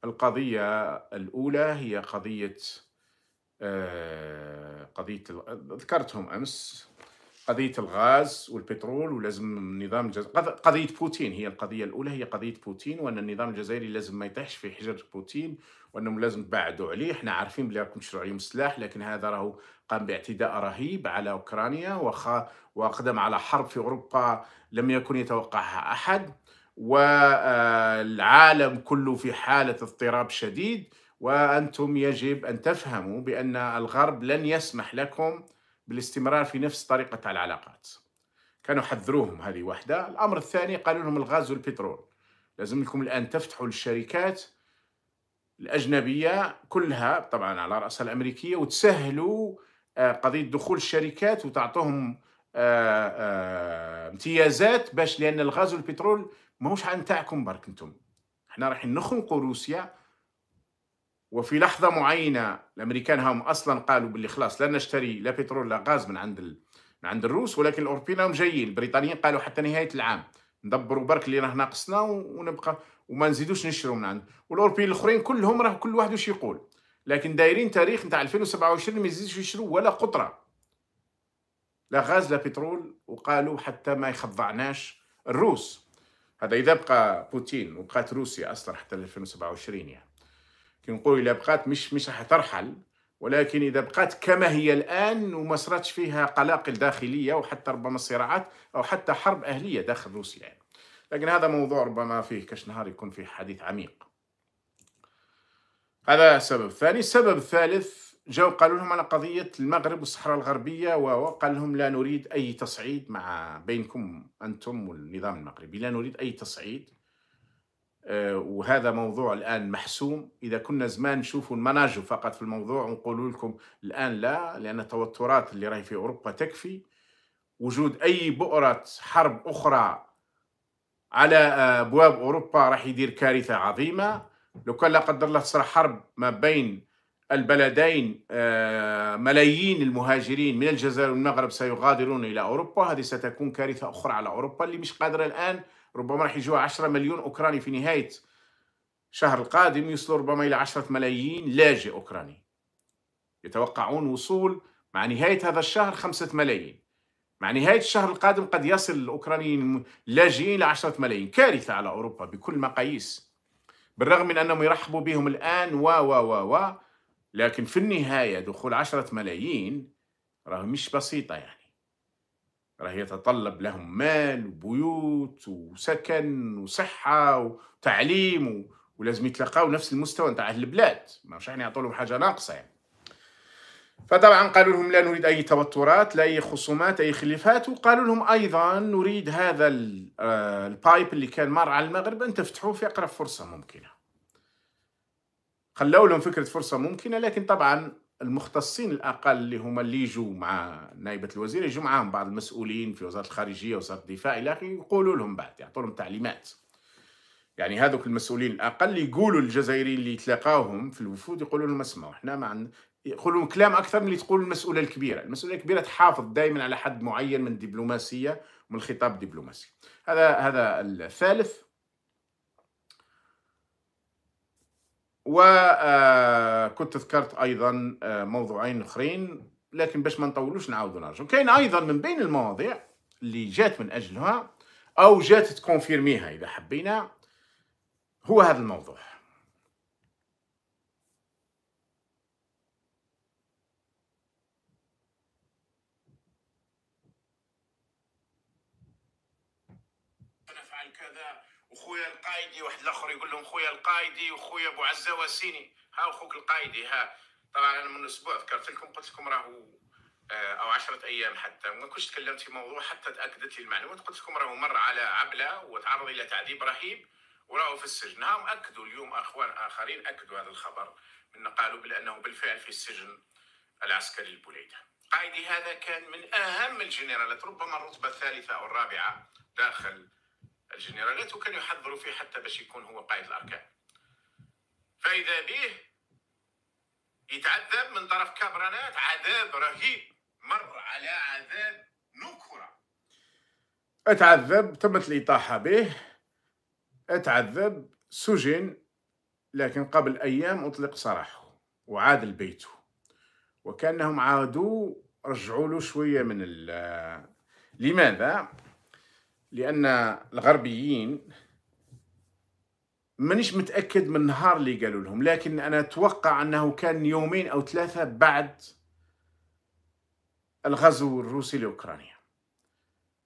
القضية الأولى هي قضية آه، قضية ذكرتهم أمس قضية الغاز والبترول ولازم النظام الجزائري قضية بوتين هي القضية الأولى هي قضية بوتين وأن النظام الجزائري لازم ما يطيحش في حجر بوتين وأنهم لازم تبعدوا عليه احنا عارفين بلي راكم تشروا عليهم السلاح لكن هذا راهو قام باعتداء رهيب على أوكرانيا وخ... وقدم على حرب في أوروبا لم يكن يتوقعها أحد والعالم كله في حالة اضطراب شديد وأنتم يجب أن تفهموا بأن الغرب لن يسمح لكم بالاستمرار في نفس طريقة العلاقات كانوا حذروهم هذه واحدة الأمر الثاني قالوا لهم الغاز والبترول لازم لكم الآن تفتحوا الشركات الأجنبية كلها طبعا على رأسها الأمريكية وتسهلوا آه، قضية دخول الشركات وتعطوهم آه، آه، امتيازات باش لأن الغاز والبترول ماهوش حال نتاعكم برك انتم احنا رايحين نخنقوا روسيا وفي لحظة معينة الأمريكان هم أصلا قالوا باللي خلاص لا نشتري لا بترول لا غاز من عند ال... من عند الروس ولكن الأوروبيين هم جايين البريطانيين قالوا حتى نهاية العام ندبروا برك اللي راه ناقصنا ونبقى وما نزيدوش نشرو من عند والأوروبيين الآخرين كلهم راه كل واحد واش يقول لكن دايرين تاريخ نتاع 2027 ما يزيدوش يشرو ولا قطرة لا غاز لا بترول وقالوا حتى ما يخضعناش الروس هذا اذا بقى بوتين وبقات روسيا اصلا حتى 2027 يعني كي نقول اذا بقات مش مش راح ترحل ولكن اذا بقات كما هي الان وما صراتش فيها قلاقل داخليه وحتى ربما صراعات او حتى حرب اهليه داخل روسيا يعني. لكن هذا موضوع ربما فيه كاش نهار يكون فيه حديث عميق هذا سبب ثاني السبب الثالث جاو قالوا لهم على قضية المغرب والصحراء الغربية وقال لهم لا نريد أي تصعيد مع بينكم أنتم والنظام المغربي لا نريد أي تصعيد آه، وهذا موضوع الآن محسوم إذا كنا زمان نشوفوا المناجو فقط في الموضوع ونقول لكم الآن لا لأن التوترات اللي راهي في أوروبا تكفي وجود أي بؤرة حرب أخرى على آه، أبواب أوروبا راح يدير كارثة عظيمة لو كان لا قدر الله تصير حرب ما بين البلدين آه، ملايين المهاجرين من الجزائر والمغرب سيغادرون إلى أوروبا هذه ستكون كارثة أخرى على أوروبا اللي مش قادرة الآن ربما راح يجوا 10 مليون أوكراني في نهاية الشهر القادم يصلوا ربما إلى 10 ملايين لاجئ أوكراني يتوقعون وصول مع نهاية هذا الشهر 5 ملايين مع نهاية الشهر القادم قد يصل الأوكرانيين اللاجئين إلى 10 ملايين كارثة على أوروبا بكل المقاييس بالرغم من أنهم يرحبوا بهم الآن و و و, و لكن في النهاية دخول عشرة ملايين راه مش بسيطة يعني راه يتطلب لهم مال وبيوت وسكن وصحة وتعليم و... ولازم يتلقاو نفس المستوى نتاع أهل البلاد ماهوش يعني يعطولهم حاجة ناقصة يعني فطبعا قالوا لهم لا نريد أي توترات لا أي خصومات أي خلافات وقالوا لهم أيضا نريد هذا آه، البايب اللي كان مر على المغرب أن تفتحوه في أقرب فرصة ممكنة خلوا لهم فكره فرصه ممكنه لكن طبعا المختصين الاقل اللي هما اللي يجوا مع نائبه الوزير يجوا معاهم بعض المسؤولين في وزاره الخارجيه وزاره الدفاع الى اخره يقولوا لهم بعد يعطوا لهم تعليمات يعني هذوك المسؤولين الاقل يقولوا الجزائريين اللي تلاقاهم في الوفود يقولوا لهم اسمعوا احنا ما عندنا يقولوا كلام اكثر من اللي تقول المسؤوله الكبيره، المسؤوله الكبيره تحافظ دائما على حد معين من الدبلوماسيه ومن الخطاب الدبلوماسي. هذا هذا الثالث وكنت آه، ذكرت ايضا آه، موضوعين اخرين لكن باش ما نطولوش نعاودوا نرجعوا كاين ايضا من بين المواضيع اللي جات من اجلها او جات تكونفيرميها اذا حبينا هو هذا الموضوع القايدي واحد الاخر يقول لهم خويا القايدي وخويا ابو عزه واسيني ها اخوك القايدي ها طبعا انا من اسبوع ذكرت لكم قلت لكم راهو آه، او عشرة ايام حتى ما كنتش تكلمت في موضوع حتى تاكدت لي المعلومات قلت لكم راهو مر على عبله وتعرض الى تعذيب رهيب وراهو في السجن هم اكدوا اليوم اخوان اخرين اكدوا هذا الخبر من قالوا بانه بالفعل في السجن العسكري البوليده قائدي هذا كان من اهم الجنرالات ربما الرتبه الثالثه او الرابعه داخل الجنرالات وكان يحضروا فيه حتى باش يكون هو قائد الاركان فاذا به يتعذب من طرف كابرانات عذاب رهيب مر على عذاب نكره اتعذب تمت الاطاحه به اتعذب سجن لكن قبل ايام اطلق سراحه وعاد لبيته وكانهم عادوا رجعوا له شويه من لماذا لان الغربيين مانيش متاكد من النهار اللي قالوا لهم لكن انا اتوقع انه كان يومين او ثلاثه بعد الغزو الروسي لاوكرانيا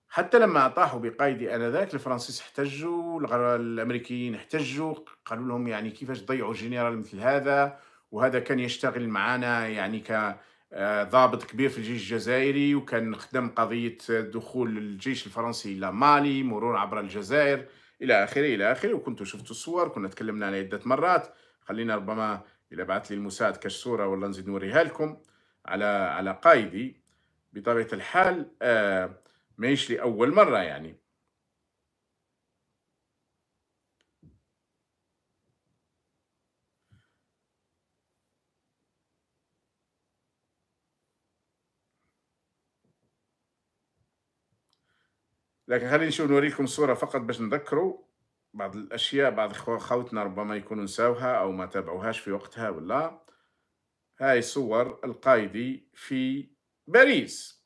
حتى لما طاحوا بقايدي انذاك الفرنسيس احتجوا الامريكيين احتجوا قالوا لهم يعني كيفاش ضيعوا جنرال مثل هذا وهذا كان يشتغل معنا يعني ك آه، ضابط كبير في الجيش الجزائري وكان خدم قضية دخول الجيش الفرنسي إلى مالي مرور عبر الجزائر إلى آخره إلى آخره وكنت شفت الصور كنا تكلمنا عليه عدة مرات خلينا ربما إذا بعث لي المساعد كاش صورة ولا نزيد نوريها لكم على على قايدي بطبيعة الحال آه ماهيش لأول مرة يعني لكن خلينا نشوف نوريكم صوره فقط باش نذكروا بعض الاشياء بعض خوتنا ربما يكونوا نساوها او ما تابعوهاش في وقتها ولا هاي صور القايدي في باريس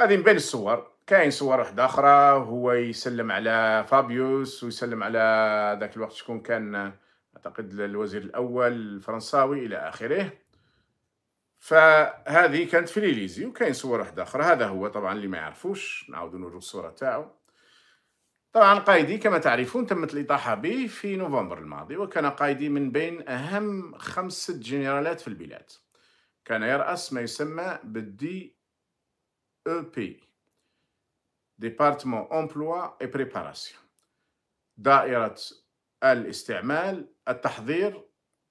هذه من بين الصور كاين صور واحدة أخرى هو يسلم على فابيوس ويسلم على ذاك الوقت شكون كان أعتقد الوزير الأول الفرنساوي إلى آخره فهذه كانت في الإليزي وكاين صور واحدة أخرى هذا هو طبعا اللي ما يعرفوش نعاودو نورو الصورة تاعو طبعا قايدي كما تعرفون تمت الإطاحة به في نوفمبر الماضي وكان قايدي من بين أهم خمسة جنرالات في البلاد كان يرأس ما يسمى بالدي أو بي ديبارتمون امبلوا اي بريباراسيون دائرة الاستعمال التحضير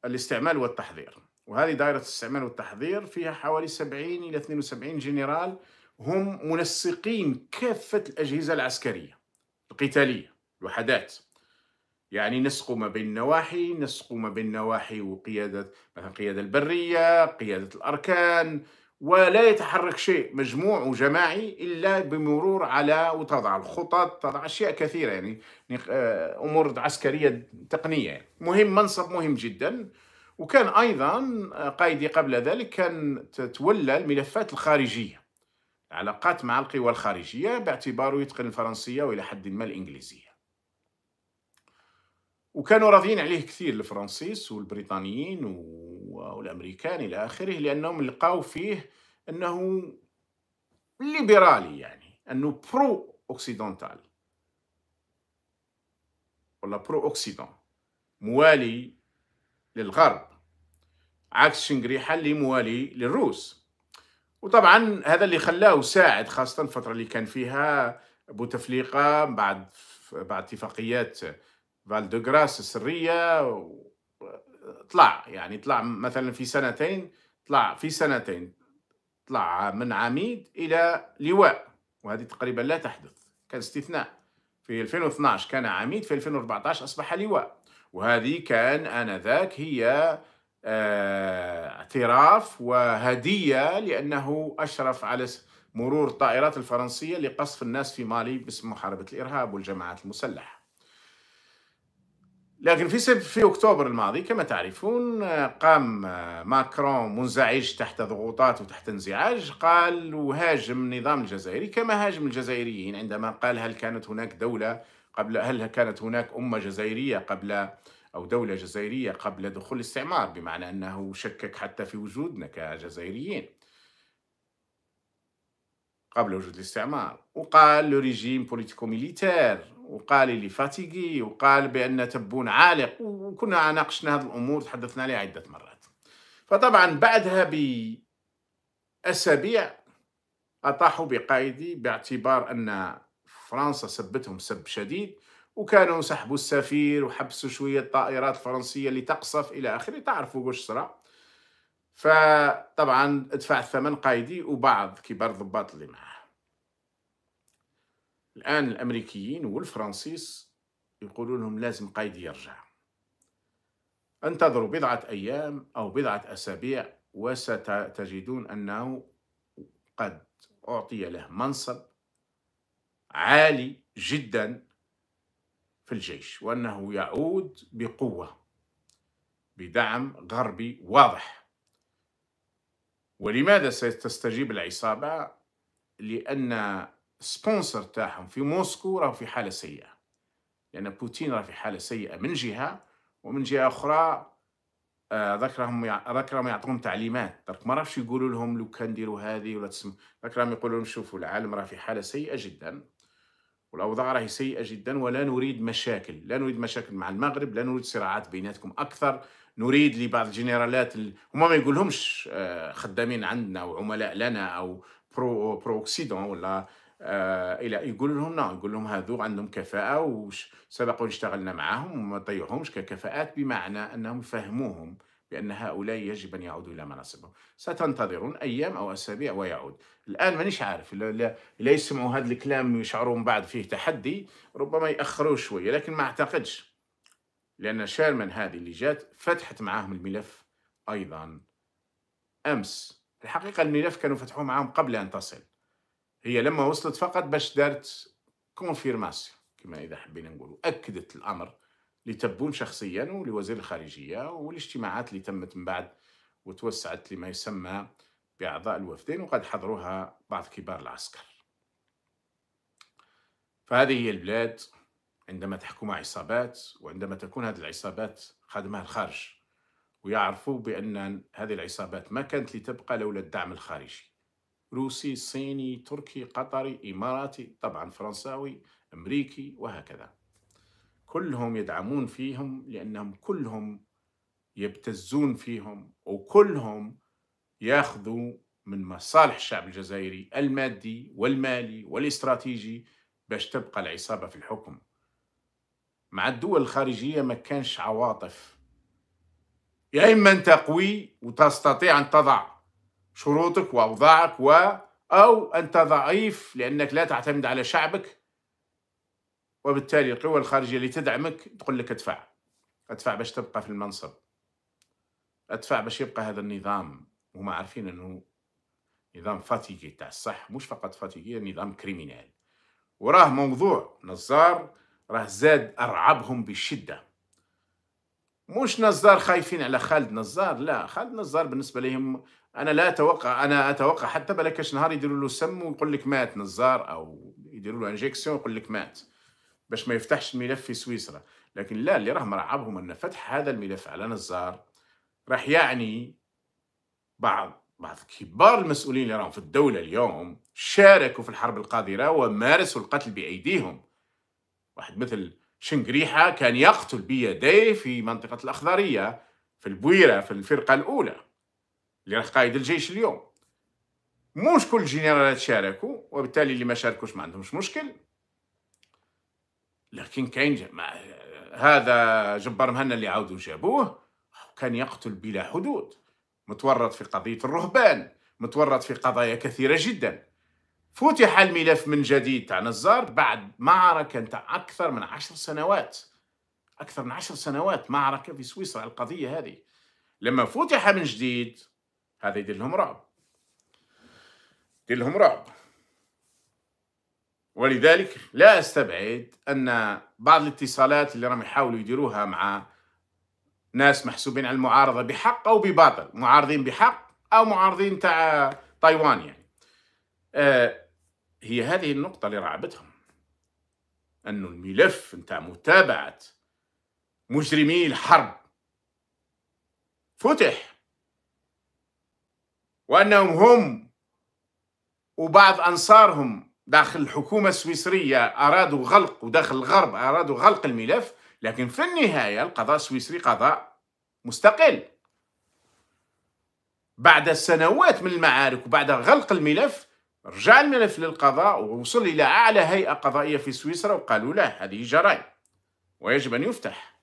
الاستعمال والتحضير وهذه دائرة الاستعمال والتحضير فيها حوالي 70 إلى 72 جنرال هم منسقين كافة الأجهزة العسكرية القتالية الوحدات يعني نسقوا ما بين النواحي نسقوا ما بين النواحي وقيادة مثلا القيادة البرية قيادة الأركان ولا يتحرك شيء مجموع وجماعي إلا بمرور على وتضع الخطط تضع أشياء كثيرة يعني آه، أمور عسكرية تقنية يعني. مهم منصب مهم جدا وكان أيضا آه، قايدي قبل ذلك كان تتولى الملفات الخارجية علاقات مع القوى الخارجية باعتباره يتقن الفرنسية وإلى حد ما الإنجليزية وكانوا راضيين عليه كثير الفرنسيس والبريطانيين والأمريكان إلى آخره لأنهم لقاو فيه أنه ليبرالي يعني أنه برو أوكسيدونتال ولا برو أوكسيدون موالي للغرب عكس شنقريحة اللي موالي للروس وطبعا هذا اللي خلاه ساعد خاصة الفترة اللي كان فيها بوتفليقة بعد بعد اتفاقيات فالدوغراس السرية طلع يعني طلع مثلا في سنتين طلع في سنتين طلع من عميد إلى لواء وهذه تقريبا لا تحدث كان استثناء في 2012 كان عميد في 2014 أصبح لواء وهذه كان آنذاك هي آه، اعتراف وهدية لأنه أشرف على مرور الطائرات الفرنسية لقصف الناس في مالي باسم محاربة الإرهاب والجماعات المسلحة لكن في في أكتوبر الماضي كما تعرفون قام آه، ماكرون منزعج تحت ضغوطات وتحت انزعاج قال وهاجم النظام الجزائري كما هاجم الجزائريين عندما قال هل كانت هناك دولة قبل هل كانت هناك أمة جزائرية قبل أو دولة جزائرية قبل دخول الاستعمار بمعنى أنه شكك حتى في وجودنا كجزائريين قبل وجود الاستعمار وقال لو ريجيم بوليتيكو ميليتير وقال لي فاتيغي وقال بأن تبون عالق وكنا ناقشنا هذه الأمور تحدثنا عليها عدة مرات فطبعا بعدها بأسابيع أطاحوا بقائدي باعتبار أن فرنسا سبتهم سب شديد وكانوا سحبوا السفير وحبسوا شوية الطائرات الفرنسية اللي تقصف إلى آخره تعرفوا واش صرا فطبعا دفع الثمن قايدي وبعض كبار الضباط اللي معاه الآن الأمريكيين والفرنسيس يقولوا لهم لازم قايدي يرجع انتظروا بضعة أيام أو بضعة أسابيع وستجدون أنه قد أعطي له منصب عالي جدا في الجيش وأنه يعود بقوة بدعم غربي واضح ولماذا ستستجيب العصابة؟ لأن سبونسر تاعهم في موسكو راه في حالة سيئة لأن بوتين راه في حالة سيئة من جهة ومن جهة أخرى آه، ذاك راهم يعطون تعليمات درك ما رافش يقولوا لهم لو كان ديروا هذه ولا تسم ذاك راهم يقولوا لهم شوفوا العالم راه في حالة سيئة جدا والأوضاع راهي سيئة جدا ولا نريد مشاكل لا نريد مشاكل مع المغرب لا نريد صراعات بيناتكم أكثر نريد لبعض الجنرالات هما ما يقولهمش آه، خدامين عندنا وعملاء لنا أو برو, برو أوكسيدون ولا آه، الى يقول لهم نعم يقول لهم هذو عندهم كفاءه وسبق واشتغلنا معاهم وما طيعهمش ككفاءات بمعنى انهم فهموهم بأن هؤلاء يجب أن يعودوا إلى مناصبهم ستنتظرون أيام أو أسابيع ويعود الآن مانيش عارف لا يسمعوا هذا الكلام يشعرون بعد فيه تحدي ربما يأخروا شوية لكن ما أعتقدش لأن شيرمان هذه اللي جات فتحت معاهم الملف أيضا أمس الحقيقة الملف كانوا فتحوه معاهم قبل أن تصل هي لما وصلت فقط باش دارت كونفيرماسيون كما إذا حبينا نقولوا أكدت الأمر لتبون شخصيا ولوزير الخارجية والاجتماعات اللي تمت من بعد وتوسعت لما يسمى بأعضاء الوفدين وقد حضروها بعض كبار العسكر فهذه هي البلاد عندما تحكم عصابات وعندما تكون هذه العصابات خادمها الخارج ويعرفوا بأن هذه العصابات ما كانت لتبقى لولا الدعم الخارجي روسي صيني تركي قطري إماراتي طبعا فرنساوي أمريكي وهكذا كلهم يدعمون فيهم لأنهم كلهم يبتزون فيهم وكلهم ياخذوا من مصالح الشعب الجزائري المادي والمالي والاستراتيجي باش تبقى العصابة في الحكم مع الدول الخارجية ما كانش عواطف يا إما أنت قوي وتستطيع أن تضع شروطك وأوضاعك و أو أنت ضعيف لأنك لا تعتمد على شعبك وبالتالي القوى الخارجيه اللي تدعمك تقول لك ادفع ادفع باش تبقى في المنصب ادفع باش يبقى هذا النظام وما عارفين انه نظام فاتيكي تاع الصح مش فقط فاتيكي نظام كريمينال وراه موضوع نزار راه زاد ارعبهم بشده مش نزار خايفين على خالد نزار لا خالد نزار بالنسبه لهم انا لا اتوقع انا اتوقع حتى بلكش نهار يديروا له سم ويقول لك مات نزار او يديروا له انجيكسيون ويقول لك مات باش ما يفتحش الملف في سويسرا لكن لا اللي راه مرعبهم ان فتح هذا الملف على نزار راح يعني بعض بعض كبار المسؤولين اللي راهم في الدوله اليوم شاركوا في الحرب القادره ومارسوا القتل بايديهم واحد مثل شنقريحه كان يقتل بيديه في منطقه الاخضريه في البويره في الفرقه الاولى اللي راح قائد الجيش اليوم مش كل الجنرالات شاركوا وبالتالي اللي ما شاركوش ما عندهمش مشكل لكن كاين هذا جبار مهنا اللي عاودوا جابوه كان يقتل بلا حدود متورط في قضية الرهبان متورط في قضايا كثيرة جدا فتح الملف من جديد تاع نزار بعد معركة تاع أكثر من عشر سنوات أكثر من عشر سنوات معركة في سويسرا على القضية هذه لما فتح من جديد هذا يدير لهم رعب يدير لهم رعب ولذلك لا استبعد ان بعض الاتصالات اللي راهم يحاولوا يديروها مع ناس محسوبين على المعارضه بحق او بباطل، معارضين بحق او معارضين تاع تايوان يعني. آه هي هذه النقطة اللي رعبتهم أن الملف نتاع متابعة مجرمي الحرب فتح وأنهم هم وبعض أنصارهم داخل الحكومة السويسرية أرادوا غلق وداخل الغرب أرادوا غلق الملف لكن في النهاية القضاء السويسري قضاء مستقل بعد سنوات من المعارك وبعد غلق الملف رجع الملف للقضاء ووصل إلى أعلى هيئة قضائية في سويسرا وقالوا له هذه جرائم ويجب أن يفتح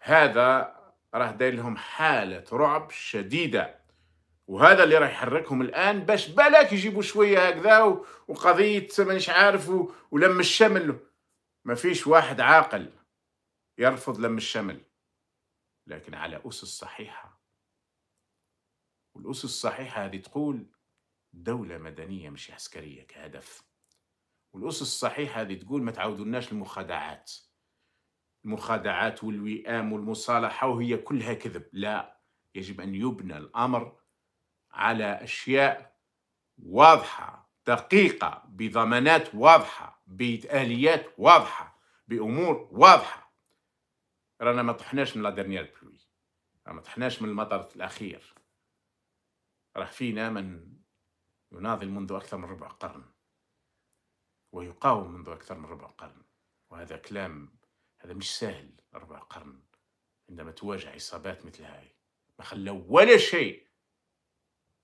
هذا راه داير لهم حالة رعب شديدة وهذا اللي راح يحركهم الان باش بالك يجيبوا شويه هكذا وقضيه مانيش عارف ولم الشمل ما فيش واحد عاقل يرفض لم الشمل لكن على اسس صحيحه والاسس الصحيحه هذه تقول دوله مدنيه مش عسكريه كهدف والاسس الصحيحه هذه تقول ما تعاودوناش المخادعات المخادعات والوئام والمصالحه وهي كلها كذب لا يجب ان يبنى الامر على أشياء واضحة دقيقة بضمانات واضحة بآليات واضحة بأمور واضحة رانا ما طحناش من لا ديرنيير بلوي ما طحناش من المطر الأخير راه فينا من يناضل منذ أكثر من ربع قرن ويقاوم منذ أكثر من ربع قرن وهذا كلام هذا مش سهل ربع قرن عندما تواجه عصابات مثل هاي ما خلى ولا شيء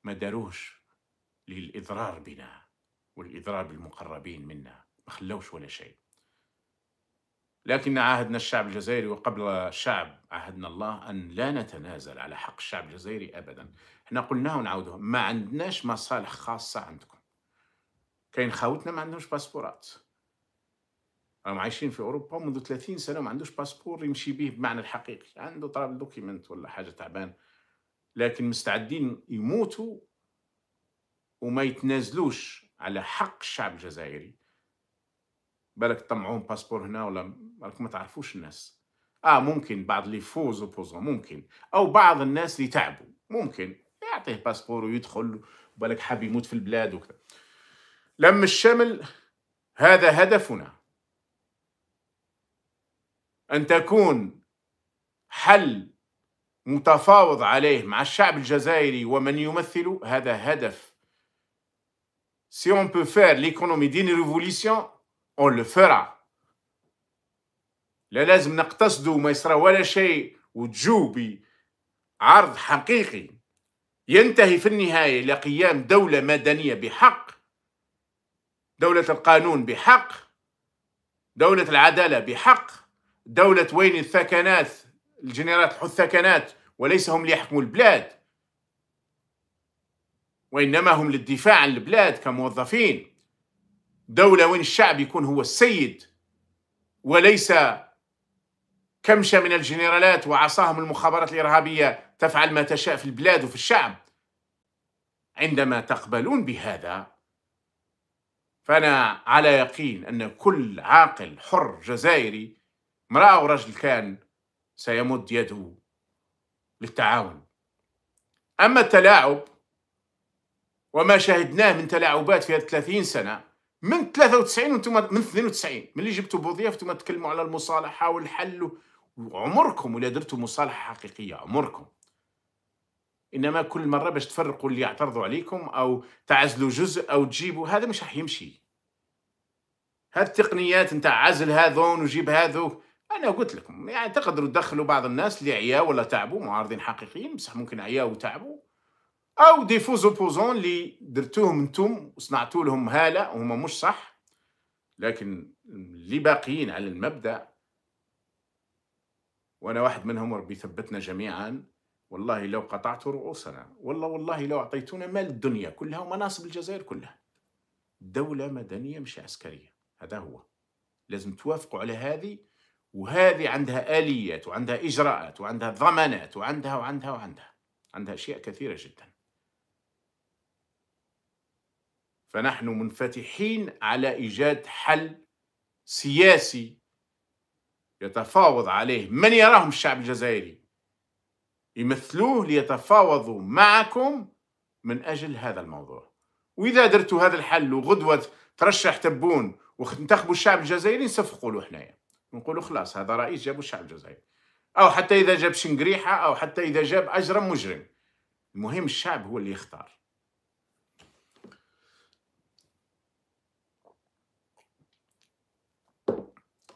ما داروش للإضرار بنا والإضرار بالمقربين منا ما خلوش ولا شيء لكن عاهدنا الشعب الجزائري وقبل الشعب عاهدنا الله أن لا نتنازل على حق الشعب الجزائري أبدا احنا قلناه ونعاودوه ما عندناش مصالح خاصة عندكم كاين خاوتنا ما عندهمش باسبورات راهم عايشين في اوروبا منذ 30 سنه ما عندوش باسبور يمشي به بمعنى الحقيقي عنده طلب دوكيمنت ولا حاجه تعبان لكن مستعدين يموتوا وما يتنازلوش على حق الشعب الجزائري بالك طمعون باسبور هنا ولا بالك ما تعرفوش الناس اه ممكن بعض اللي فوز فوزوا ممكن او بعض الناس اللي تعبوا ممكن يعطيه باسبور ويدخل بالك حاب يموت في البلاد وكذا لم الشمل هذا هدفنا أن تكون حل متفاوض عليه مع الشعب الجزائري ومن يمثله هذا هدف Si on peut faire l'économie d'une révolution, on le fera. لا لازم نقتصدوا وما يصرى ولا شيء وتجو عرض حقيقي ينتهي في النهاية لقيام دولة مدنية بحق دولة القانون بحق دولة العدالة بحق دولة وين الثكنات الجنرالات الحثكنات وليس هم ليحكموا البلاد وإنما هم للدفاع عن البلاد كموظفين دولة وين الشعب يكون هو السيد وليس كمشة من الجنرالات وعصاهم المخابرات الإرهابية تفعل ما تشاء في البلاد وفي الشعب عندما تقبلون بهذا فأنا على يقين أن كل عاقل حر جزائري امرأة ورجل كان سيمد يده للتعاون أما التلاعب وما شاهدناه من تلاعبات في هذه 30 سنة من 93 وانتم من 92 من اللي جبتوا بوظيفة انتم تتكلموا على المصالحة والحل وعمركم ولا درتوا مصالحة حقيقية عمركم انما كل مره باش تفرقوا اللي يعترضوا عليكم او تعزلوا جزء او تجيبوا هذا مش راح يمشي هالتقنيات التقنيات نتاع عزل هذون وجيب هذوك انا قلت لكم يعني تقدروا تدخلوا بعض الناس اللي عياو ولا تعبوا معارضين حقيقيين بصح ممكن عياو وتعبوا او دي فوز اللي درتوهم انتم وصنعتوا لهم هاله وهما مش صح لكن اللي باقيين على المبدا وانا واحد منهم وربي ثبتنا جميعا والله لو قطعت رؤوسنا والله والله لو اعطيتونا مال الدنيا كلها ومناصب الجزائر كلها دوله مدنيه مش عسكريه هذا هو لازم توافقوا على هذه وهذه عندها آليات وعندها إجراءات وعندها ضمانات وعندها وعندها وعندها عندها أشياء كثيرة جدا فنحن منفتحين على إيجاد حل سياسي يتفاوض عليه من يراهم الشعب الجزائري يمثلوه ليتفاوضوا معكم من أجل هذا الموضوع وإذا درتوا هذا الحل وغدوة ترشح تبون وانتخبوا الشعب الجزائري نصفقوا له حنايا نقولوا خلاص هذا رئيس جابوا الشعب الجزائري او حتى اذا جاب شنقريحه او حتى اذا جاب اجرم مجرم المهم الشعب هو اللي يختار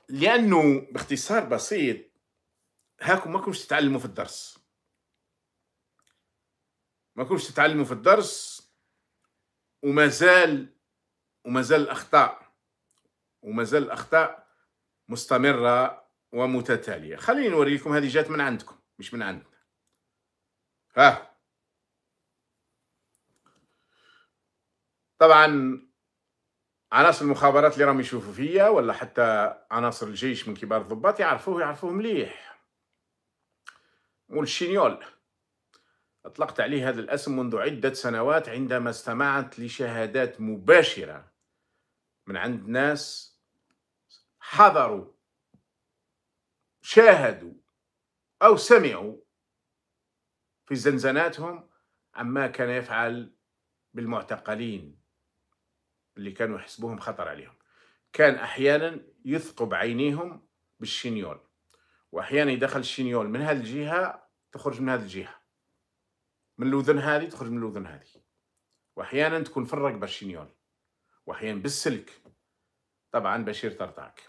لانه باختصار بسيط هاكم ما كنتش تتعلموا في الدرس ما كنتش تتعلموا في الدرس ومازال ومازال الاخطاء ومازال الاخطاء مستمرة ومتتالية خليني نوريكم هذه جات من عندكم مش من عندنا ها طبعا عناصر المخابرات اللي راهم يشوفوا فيا ولا حتى عناصر الجيش من كبار الضباط يعرفوه يعرفوه مليح والشينيول أطلقت عليه هذا الاسم منذ عدة سنوات عندما استمعت لشهادات مباشرة من عند ناس حضروا شاهدوا أو سمعوا في زنزاناتهم عما كان يفعل بالمعتقلين اللي كانوا يحسبوهم خطر عليهم كان أحيانا يثقب عينيهم بالشينيول وأحيانا يدخل الشينيول من هذه الجهة تخرج من هذه الجهة من الأذن هذه تخرج من الأذن هذه وأحيانا تكون في الرقبة الشينيول وأحيانا بالسلك طبعا بشير طرطاك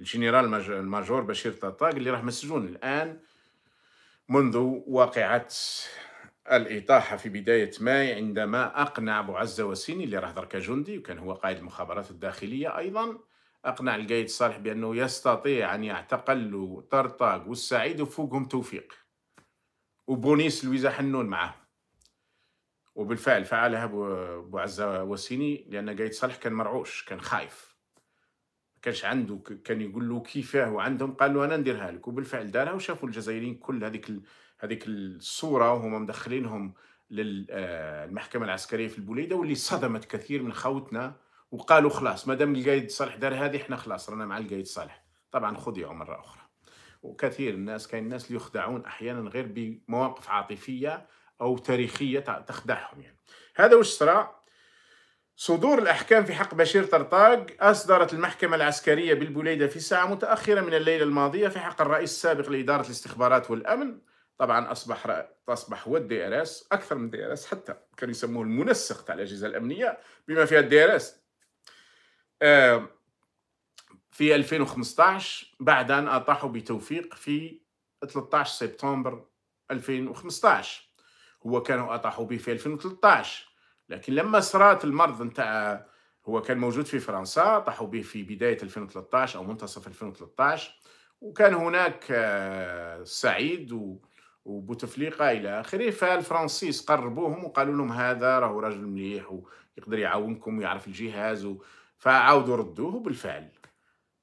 الجنرال الماجور بشير طاطاق اللي راه مسجون الآن منذ واقعة الإطاحة في بداية ماي عندما أقنع أبو عزة وسيني اللي راه دركا جندي وكان هو قائد المخابرات الداخلية أيضا أقنع القايد صالح بأنه يستطيع أن يعتقل طرطاق والسعيد وفوقهم توفيق وبونيس لويزا حنون معه وبالفعل فعلها أبو عزة وسيني لأن قايد صالح كان مرعوش كان خايف كانش عنده كان يقول له كيفاه وعندهم قال له انا نديرها لك وبالفعل دارها وشافوا الجزائريين كل هذيك هذيك الصوره وهم مدخلينهم للمحكمه آه، العسكريه في البوليده واللي صدمت كثير من خوتنا وقالوا خلاص ما دام القايد صالح دار هذه احنا خلاص رانا مع القايد صالح طبعا خذي مره اخرى وكثير الناس كاين الناس اللي يخدعون احيانا غير بمواقف عاطفيه او تاريخيه تخدعهم يعني هذا واش صرا صدور الأحكام في حق بشير طرطاق أصدرت المحكمة العسكرية بالبليدة في ساعة متأخرة من الليلة الماضية في حق الرئيس السابق لإدارة الاستخبارات والأمن طبعا أصبح رأ... أصبح هو الدي ار اس أكثر من الدي ار اس حتى كانوا يسموه المنسق تاع الأجهزة الأمنية بما فيها الدي ار اس في 2015 بعد أن أطاحوا بتوفيق في 13 سبتمبر 2015 هو كانوا أطاحوا به في 2013 لكن لما صرات المرض نتاع هو كان موجود في فرنسا طاحوا به في بداية 2013 أو منتصف 2013 وكان هناك آه، سعيد وبوتفليقة إلى آخره فالفرنسيس قربوهم وقالوا لهم هذا راهو راجل مليح ويقدر يعاونكم ويعرف الجهاز فعاودوا ردوه بالفعل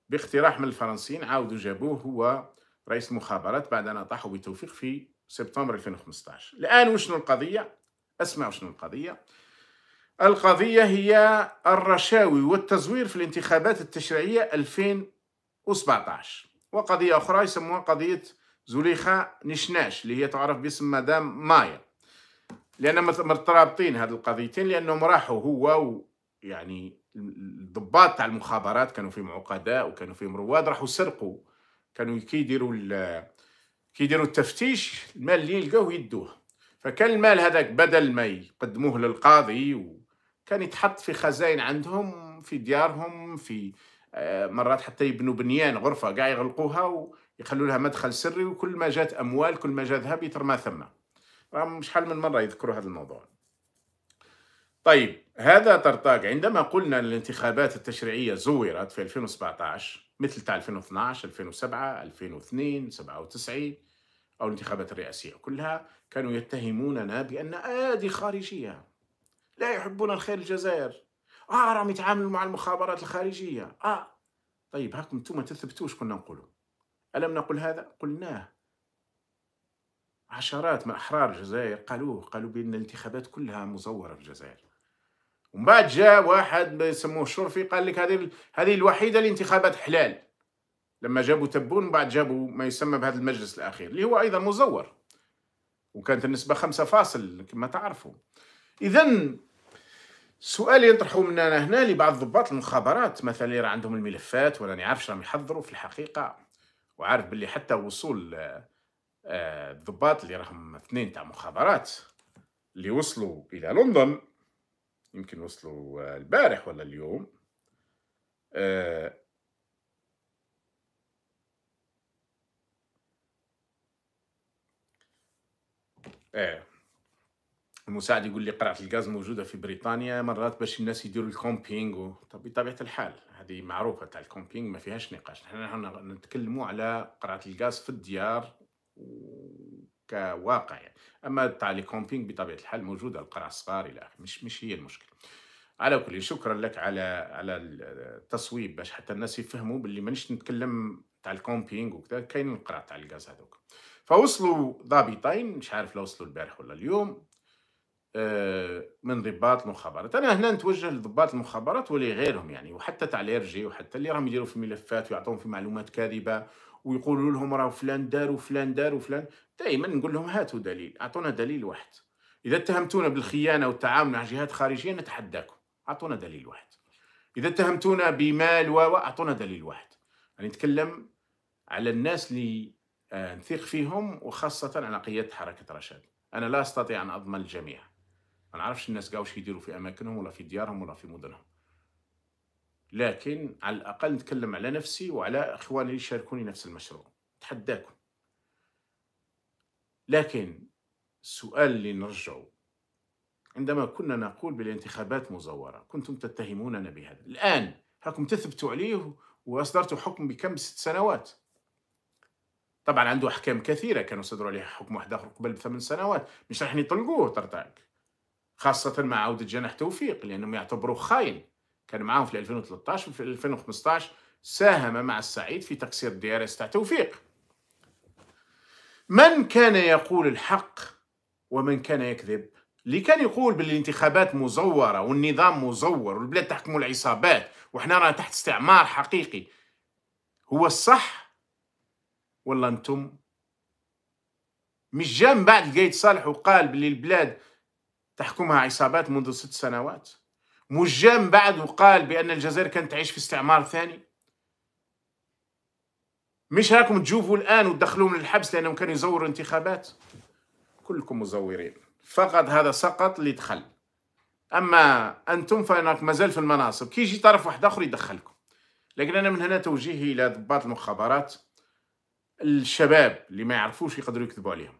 باقتراح من الفرنسيين عاودوا جابوه هو رئيس المخابرات بعد أن طاحوا بتوفيق في سبتمبر 2015 الآن وشنو القضية؟ اسمعوا شنو القضية القضية هي الرشاوي والتزوير في الانتخابات التشريعية 2017 وقضية أخرى يسموها قضية زليخة نشناش اللي هي تعرف باسم مدام مايا لأن مرترابطين هذه القضيتين لأنهم راحوا هو يعني الضباط تاع المخابرات كانوا فيهم عقداء وكانوا فيهم رواد راحوا سرقوا كانوا كيديروا كيديروا التفتيش المال اللي يلقاوه يدوه فكان المال هذاك بدل ما يقدموه للقاضي كان يتحط في خزائن عندهم في ديارهم في آه، مرات حتى يبنوا بنيان غرفة قاع يغلقوها ويخلوا لها مدخل سري وكل ما جات أموال كل ما جا ذهب يترمى ثم راهم شحال من مرة يذكروا هذا الموضوع طيب هذا طرطاق عندما قلنا الانتخابات التشريعية زورت في 2017 مثل تاع 2012 2007 2002 97 أو الانتخابات الرئاسية كلها كانوا يتهموننا بأن هذه خارجية لا يحبون الخير الجزائر اه راهم يتعاملوا مع المخابرات الخارجيه اه طيب هاكم انتم تثبتوش كنا نقولوا الم نقل هذا قلناه عشرات من احرار الجزائر قالوه قالوا بان الانتخابات كلها مزوره في الجزائر ومن بعد جاء واحد يسموه الشرفي قال لك هذه هذه الوحيده الانتخابات حلال لما جابوا تبون بعد جابوا ما يسمى بهذا المجلس الاخير اللي هو ايضا مزور وكانت النسبه خمسة فاصل كما تعرفوا اذا سؤال ينطرحوا من هنا لبعض ضباط المخابرات مثلا اللي راه عندهم الملفات ولا عارف راهم يحضروا في الحقيقه وعارف باللي حتى وصول آه، آه، الضباط اللي راهم اثنين تاع مخابرات اللي وصلوا الى لندن يمكن وصلوا آه، البارح ولا اليوم ايه المساعد يقول لي قرعه الغاز موجوده في بريطانيا مرات باش الناس يديروا الكومبينغ طب بطبيعه الحال هذه معروفه تاع الكومبينغ ما فيهاش نقاش نحن نتكلموا على قرعه الغاز في الديار كواقع يعني. اما تاع لي كومبينغ بطبيعه الحال موجوده القرع الصغار الى اخره مش مش هي المشكله على كل شكرا لك على على التصويب باش حتى الناس يفهموا باللي مانيش نتكلم تاع الكومبينغ وكذا كاين القرع تاع الغاز هذوك فوصلوا ضابطين مش عارف لو وصلوا البارح ولا اليوم آه، من ضباط المخابرات انا هنا نتوجه لضباط المخابرات ولي غيرهم يعني وحتى تاع الارجي وحتى اللي راهم يديروا في الملفات ويعطوهم في معلومات كاذبه ويقولوا لهم راه فلان دار وفلان دار وفلان دائما نقول لهم هاتوا دليل اعطونا دليل واحد اذا اتهمتونا بالخيانه والتعاون مع جهات خارجيه نتحداكم اعطونا دليل واحد اذا اتهمتونا بمال و اعطونا دليل واحد يعني نتكلم على الناس اللي آه، نثق فيهم وخاصه على قياده حركه رشاد انا لا استطيع ان اضمن الجميع ما نعرفش الناس قاوش كيديروا في اماكنهم ولا في ديارهم ولا في مدنهم لكن على الاقل نتكلم على نفسي وعلى اخواني اللي يشاركوني نفس المشروع تحداكم لكن السؤال اللي نرجعه عندما كنا نقول بالانتخابات مزورة كنتم تتهموننا بهذا الآن هاكم تثبتوا عليه وأصدرتوا حكم بكم ست سنوات طبعا عنده أحكام كثيرة كانوا صدروا عليه حكم واحد آخر قبل بثمان سنوات مش راح يطلقوه طرطاك خاصة مع عودة جناح توفيق لأنهم يعتبروه خاين كان معاهم في 2013 وفي 2015 ساهم مع السعيد في تقصير الدي تاع توفيق من كان يقول الحق ومن كان يكذب اللي كان يقول بالانتخابات مزوره والنظام مزور والبلاد تحكم العصابات وحنا رانا تحت استعمار حقيقي هو الصح ولا انتم مش جا من بعد لقيت صالح وقال باللي البلاد تحكمها عصابات منذ ست سنوات مش بعد وقال بأن الجزائر كانت تعيش في استعمار ثاني مش راكم تشوفوا الآن وتدخلوهم للحبس لأنهم كانوا يزوروا انتخابات كلكم مزورين فقط هذا سقط اللي دخل أما أنتم فأنك مازال في المناصب كي يجي طرف واحد آخر يدخلكم لكن أنا من هنا توجيهي إلى ضباط المخابرات الشباب اللي ما يعرفوش يقدروا يكذبوا عليهم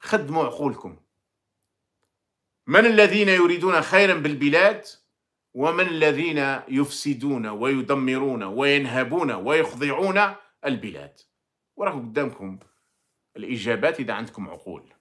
خدموا عقولكم من الذين يريدون خيرا بالبلاد ومن الذين يفسدون ويدمرون وينهبون ويخضعون البلاد وراكم قدامكم الإجابات إذا عندكم عقول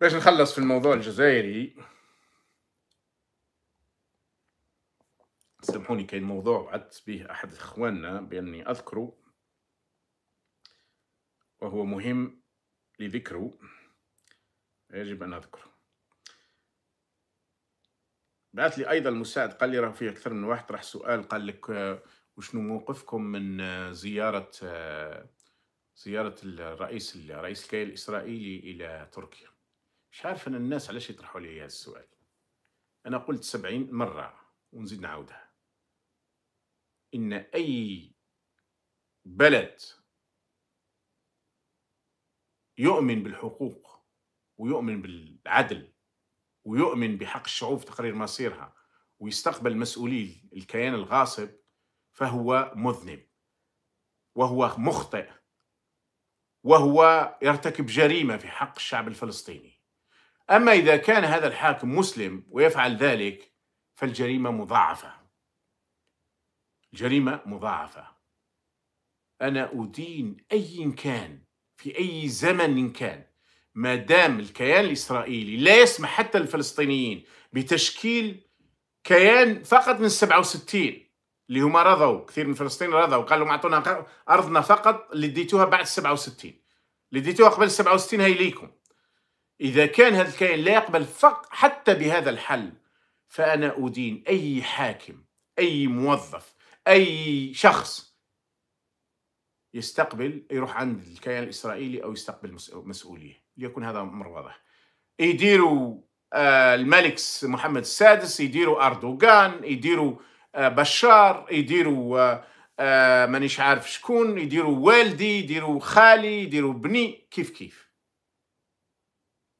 باش نخلص في الموضوع الجزائري سامحوني كاين موضوع وعدت به احد اخواننا باني اذكره وهو مهم لذكره يجب ان اذكره بعث لي ايضا المساعد قال لي راه فيه اكثر من واحد طرح سؤال قال لك آه، وشنو موقفكم من آه، زياره آه، زياره الرئيس الرئيس الكيل الاسرائيلي الى تركيا مش عارف انا الناس علاش يطرحوا لي هذا السؤال انا قلت سبعين مره ونزيد نعاودها ان اي بلد يؤمن بالحقوق ويؤمن بالعدل ويؤمن بحق الشعوب في تقرير مصيرها ويستقبل مسؤولي الكيان الغاصب فهو مذنب وهو مخطئ وهو يرتكب جريمه في حق الشعب الفلسطيني أما إذا كان هذا الحاكم مسلم ويفعل ذلك فالجريمة مضاعفة جريمة مضاعفة أنا أدين أي كان في أي زمن كان ما دام الكيان الإسرائيلي لا يسمح حتى للفلسطينيين بتشكيل كيان فقط من 67 اللي هما رضوا كثير من الفلسطينيين رضوا قالوا ما اعطونا ارضنا فقط اللي اديتوها بعد 67 اللي اديتوها قبل 67 هي ليكم إذا كان هذا الكيان لا يقبل حتى بهذا الحل فأنا أدين أي حاكم أي موظف أي شخص يستقبل يروح عند الكيان الإسرائيلي أو يستقبل مسؤولية ليكون هذا أمر واضح يديروا آه، الملك محمد السادس يديروا أردوغان يديروا آه، بشار يديروا آه، مانيش عارف شكون يديروا والدي يديروا خالي يديروا بني كيف كيف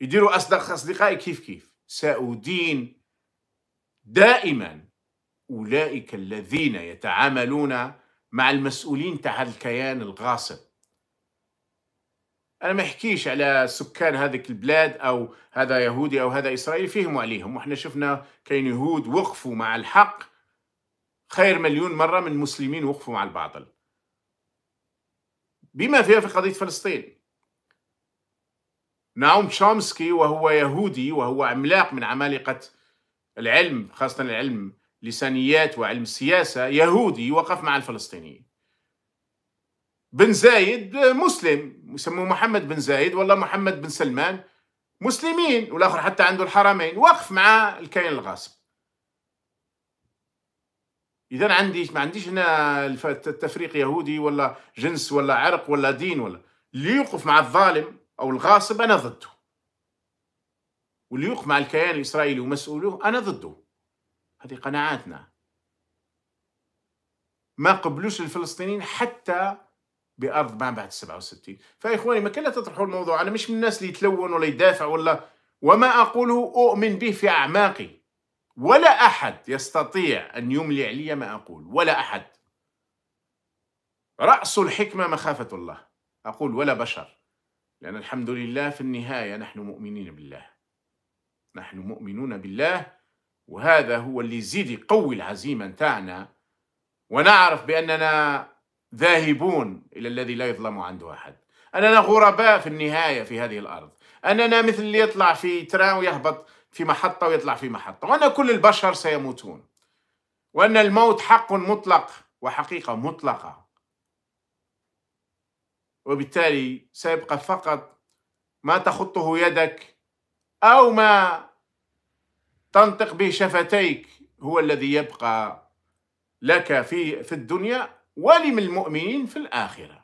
يديروا أصدق أصدقائي كيف كيف سأدين دائما أولئك الذين يتعاملون مع المسؤولين تاع الكيان الغاصب انا ما احكيش على سكان هذيك البلاد او هذا يهودي او هذا اسرائيلي فيهم عليهم واحنا شفنا كاين يهود وقفوا مع الحق خير مليون مره من مسلمين وقفوا مع الباطل بما فيها في قضيه فلسطين ناوم تشومسكي وهو يهودي وهو عملاق من عمالقة العلم خاصة العلم لسانيات وعلم السياسة يهودي وقف مع الفلسطينيين بن زايد مسلم يسموه محمد بن زايد ولا محمد بن سلمان مسلمين والاخر حتى عنده الحرمين واقف مع الكيان الغاصب اذا عندي ما عنديش هنا التفريق يهودي ولا جنس ولا عرق ولا دين ولا اللي يوقف مع الظالم أو الغاصب أنا ضده واللي يقمع الكيان الإسرائيلي ومسؤولوه أنا ضده هذه قناعاتنا ما قبلوش الفلسطينيين حتى بأرض ما بعد 67 فإخواني ما كلا تطرحوا الموضوع أنا مش من الناس اللي يتلون ولا يدافع ولا وما أقوله أؤمن به في أعماقي ولا أحد يستطيع أن يملي علي ما أقول ولا أحد رأس الحكمة مخافة الله أقول ولا بشر لأن الحمد لله في النهاية نحن مؤمنين بالله نحن مؤمنون بالله وهذا هو اللي يزيد يقوي العزيمة نتاعنا ونعرف بأننا ذاهبون إلى الذي لا يظلم عنده أحد أننا غرباء في النهاية في هذه الأرض أننا مثل اللي يطلع في تران ويهبط في محطة ويطلع في محطة وأن كل البشر سيموتون وأن الموت حق مطلق وحقيقة مطلقة وبالتالي سيبقى فقط ما تخطه يدك أو ما تنطق به شفتيك هو الذي يبقى لك في في الدنيا وللمؤمنين في الآخرة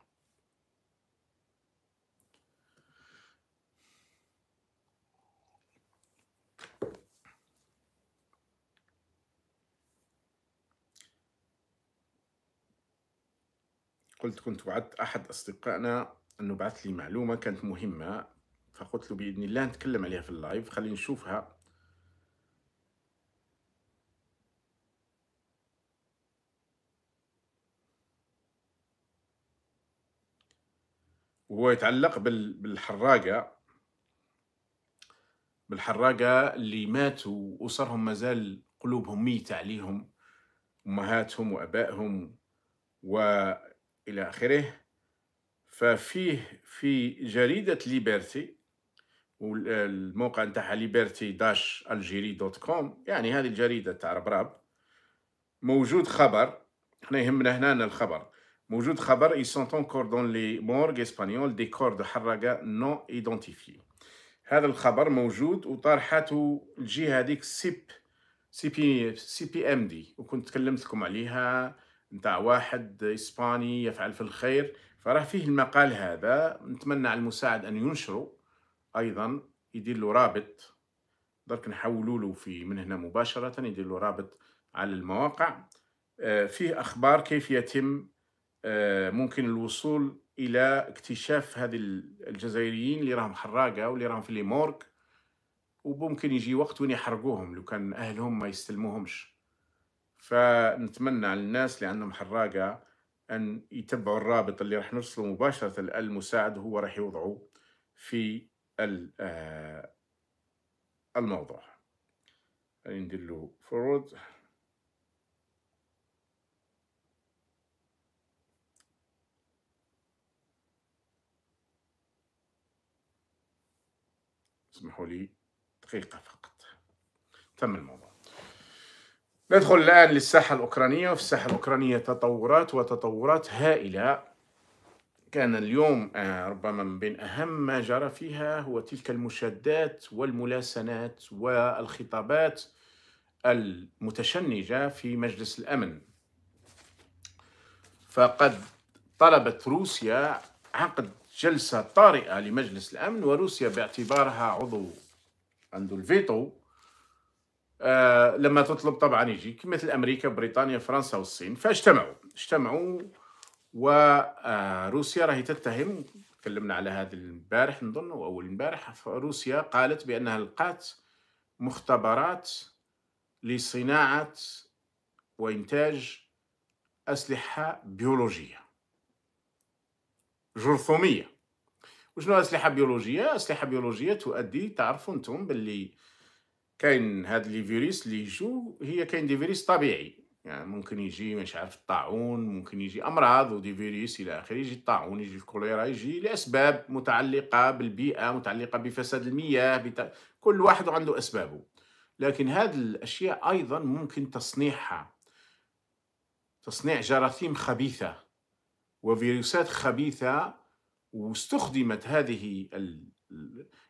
قلت كنت وعدت أحد أصدقائنا أنه بعث لي معلومة كانت مهمة فقلت له بإذن الله نتكلم عليها في اللايف خلينا نشوفها هو يتعلق بالحراقة بالحراقة اللي ماتوا وأسرهم مازال قلوبهم ميتة عليهم أمهاتهم وأبائهم و إلى آخره ففيه في جريدة ليبرتي والموقع نتاعها ليبرتي داش الجيري دوت كوم يعني هذه الجريدة تاع ربراب موجود خبر احنا يهمنا هنا الخبر موجود خبر اي سونت اونكور دون لي مورغ اسبانيول دي كور دو حراقة نو ايدونتيفي هذا الخبر موجود وطرحته الجهة هذيك سيب سي بي سي بي ام دي وكنت تكلمتكم لكم عليها نتاع واحد إسباني يفعل في الخير فراه فيه المقال هذا نتمنى على المساعد أن ينشره أيضا يدير له رابط درك نحولوا له في من هنا مباشرة يدير له رابط على المواقع آه، فيه أخبار كيف يتم آه، ممكن الوصول إلى اكتشاف هذه الجزائريين اللي راهم حراقة واللي راهم في ليمورك وممكن يجي وقت وين يحرقوهم لو كان أهلهم ما يستلموهمش فنتمنى على الناس اللي عندهم حراقه ان يتبعوا الرابط اللي راح نرسله مباشره المساعد هو راح يوضعه في آه، الموضوع ندير له فورورد اسمحوا لي دقيقة فقط تم الموضوع ندخل الآن للساحة الأوكرانية وفي الساحة الأوكرانية تطورات وتطورات هائلة كان اليوم آه، ربما من بين أهم ما جرى فيها هو تلك المشادات والملاسنات والخطابات المتشنجة في مجلس الأمن فقد طلبت روسيا عقد جلسة طارئة لمجلس الأمن وروسيا باعتبارها عضو عنده الفيتو آه، لما تطلب طبعا يجيك مثل امريكا بريطانيا فرنسا والصين فاجتمعوا اجتمعوا وروسيا آه، راهي تتهم تكلمنا على هذا البارح نظن او اول امبارح روسيا قالت بانها لقات مختبرات لصناعه وانتاج اسلحه بيولوجيه جرثوميه وشنو اسلحه بيولوجيه اسلحه بيولوجيه تؤدي تعرفوا انتم باللي كاين هاد لي فيروس لي يجو هي كاين دي فيروس طبيعي يعني ممكن يجي مش عارف الطاعون ممكن يجي امراض ودي فيروس الى اخره يجي الطاعون يجي الكوليرا يجي لاسباب متعلقه بالبيئه متعلقه بفساد المياه بتا... كل واحد عنده اسبابه لكن هذه الاشياء ايضا ممكن تصنيعها تصنيع جراثيم خبيثه وفيروسات خبيثه واستخدمت هذه ال...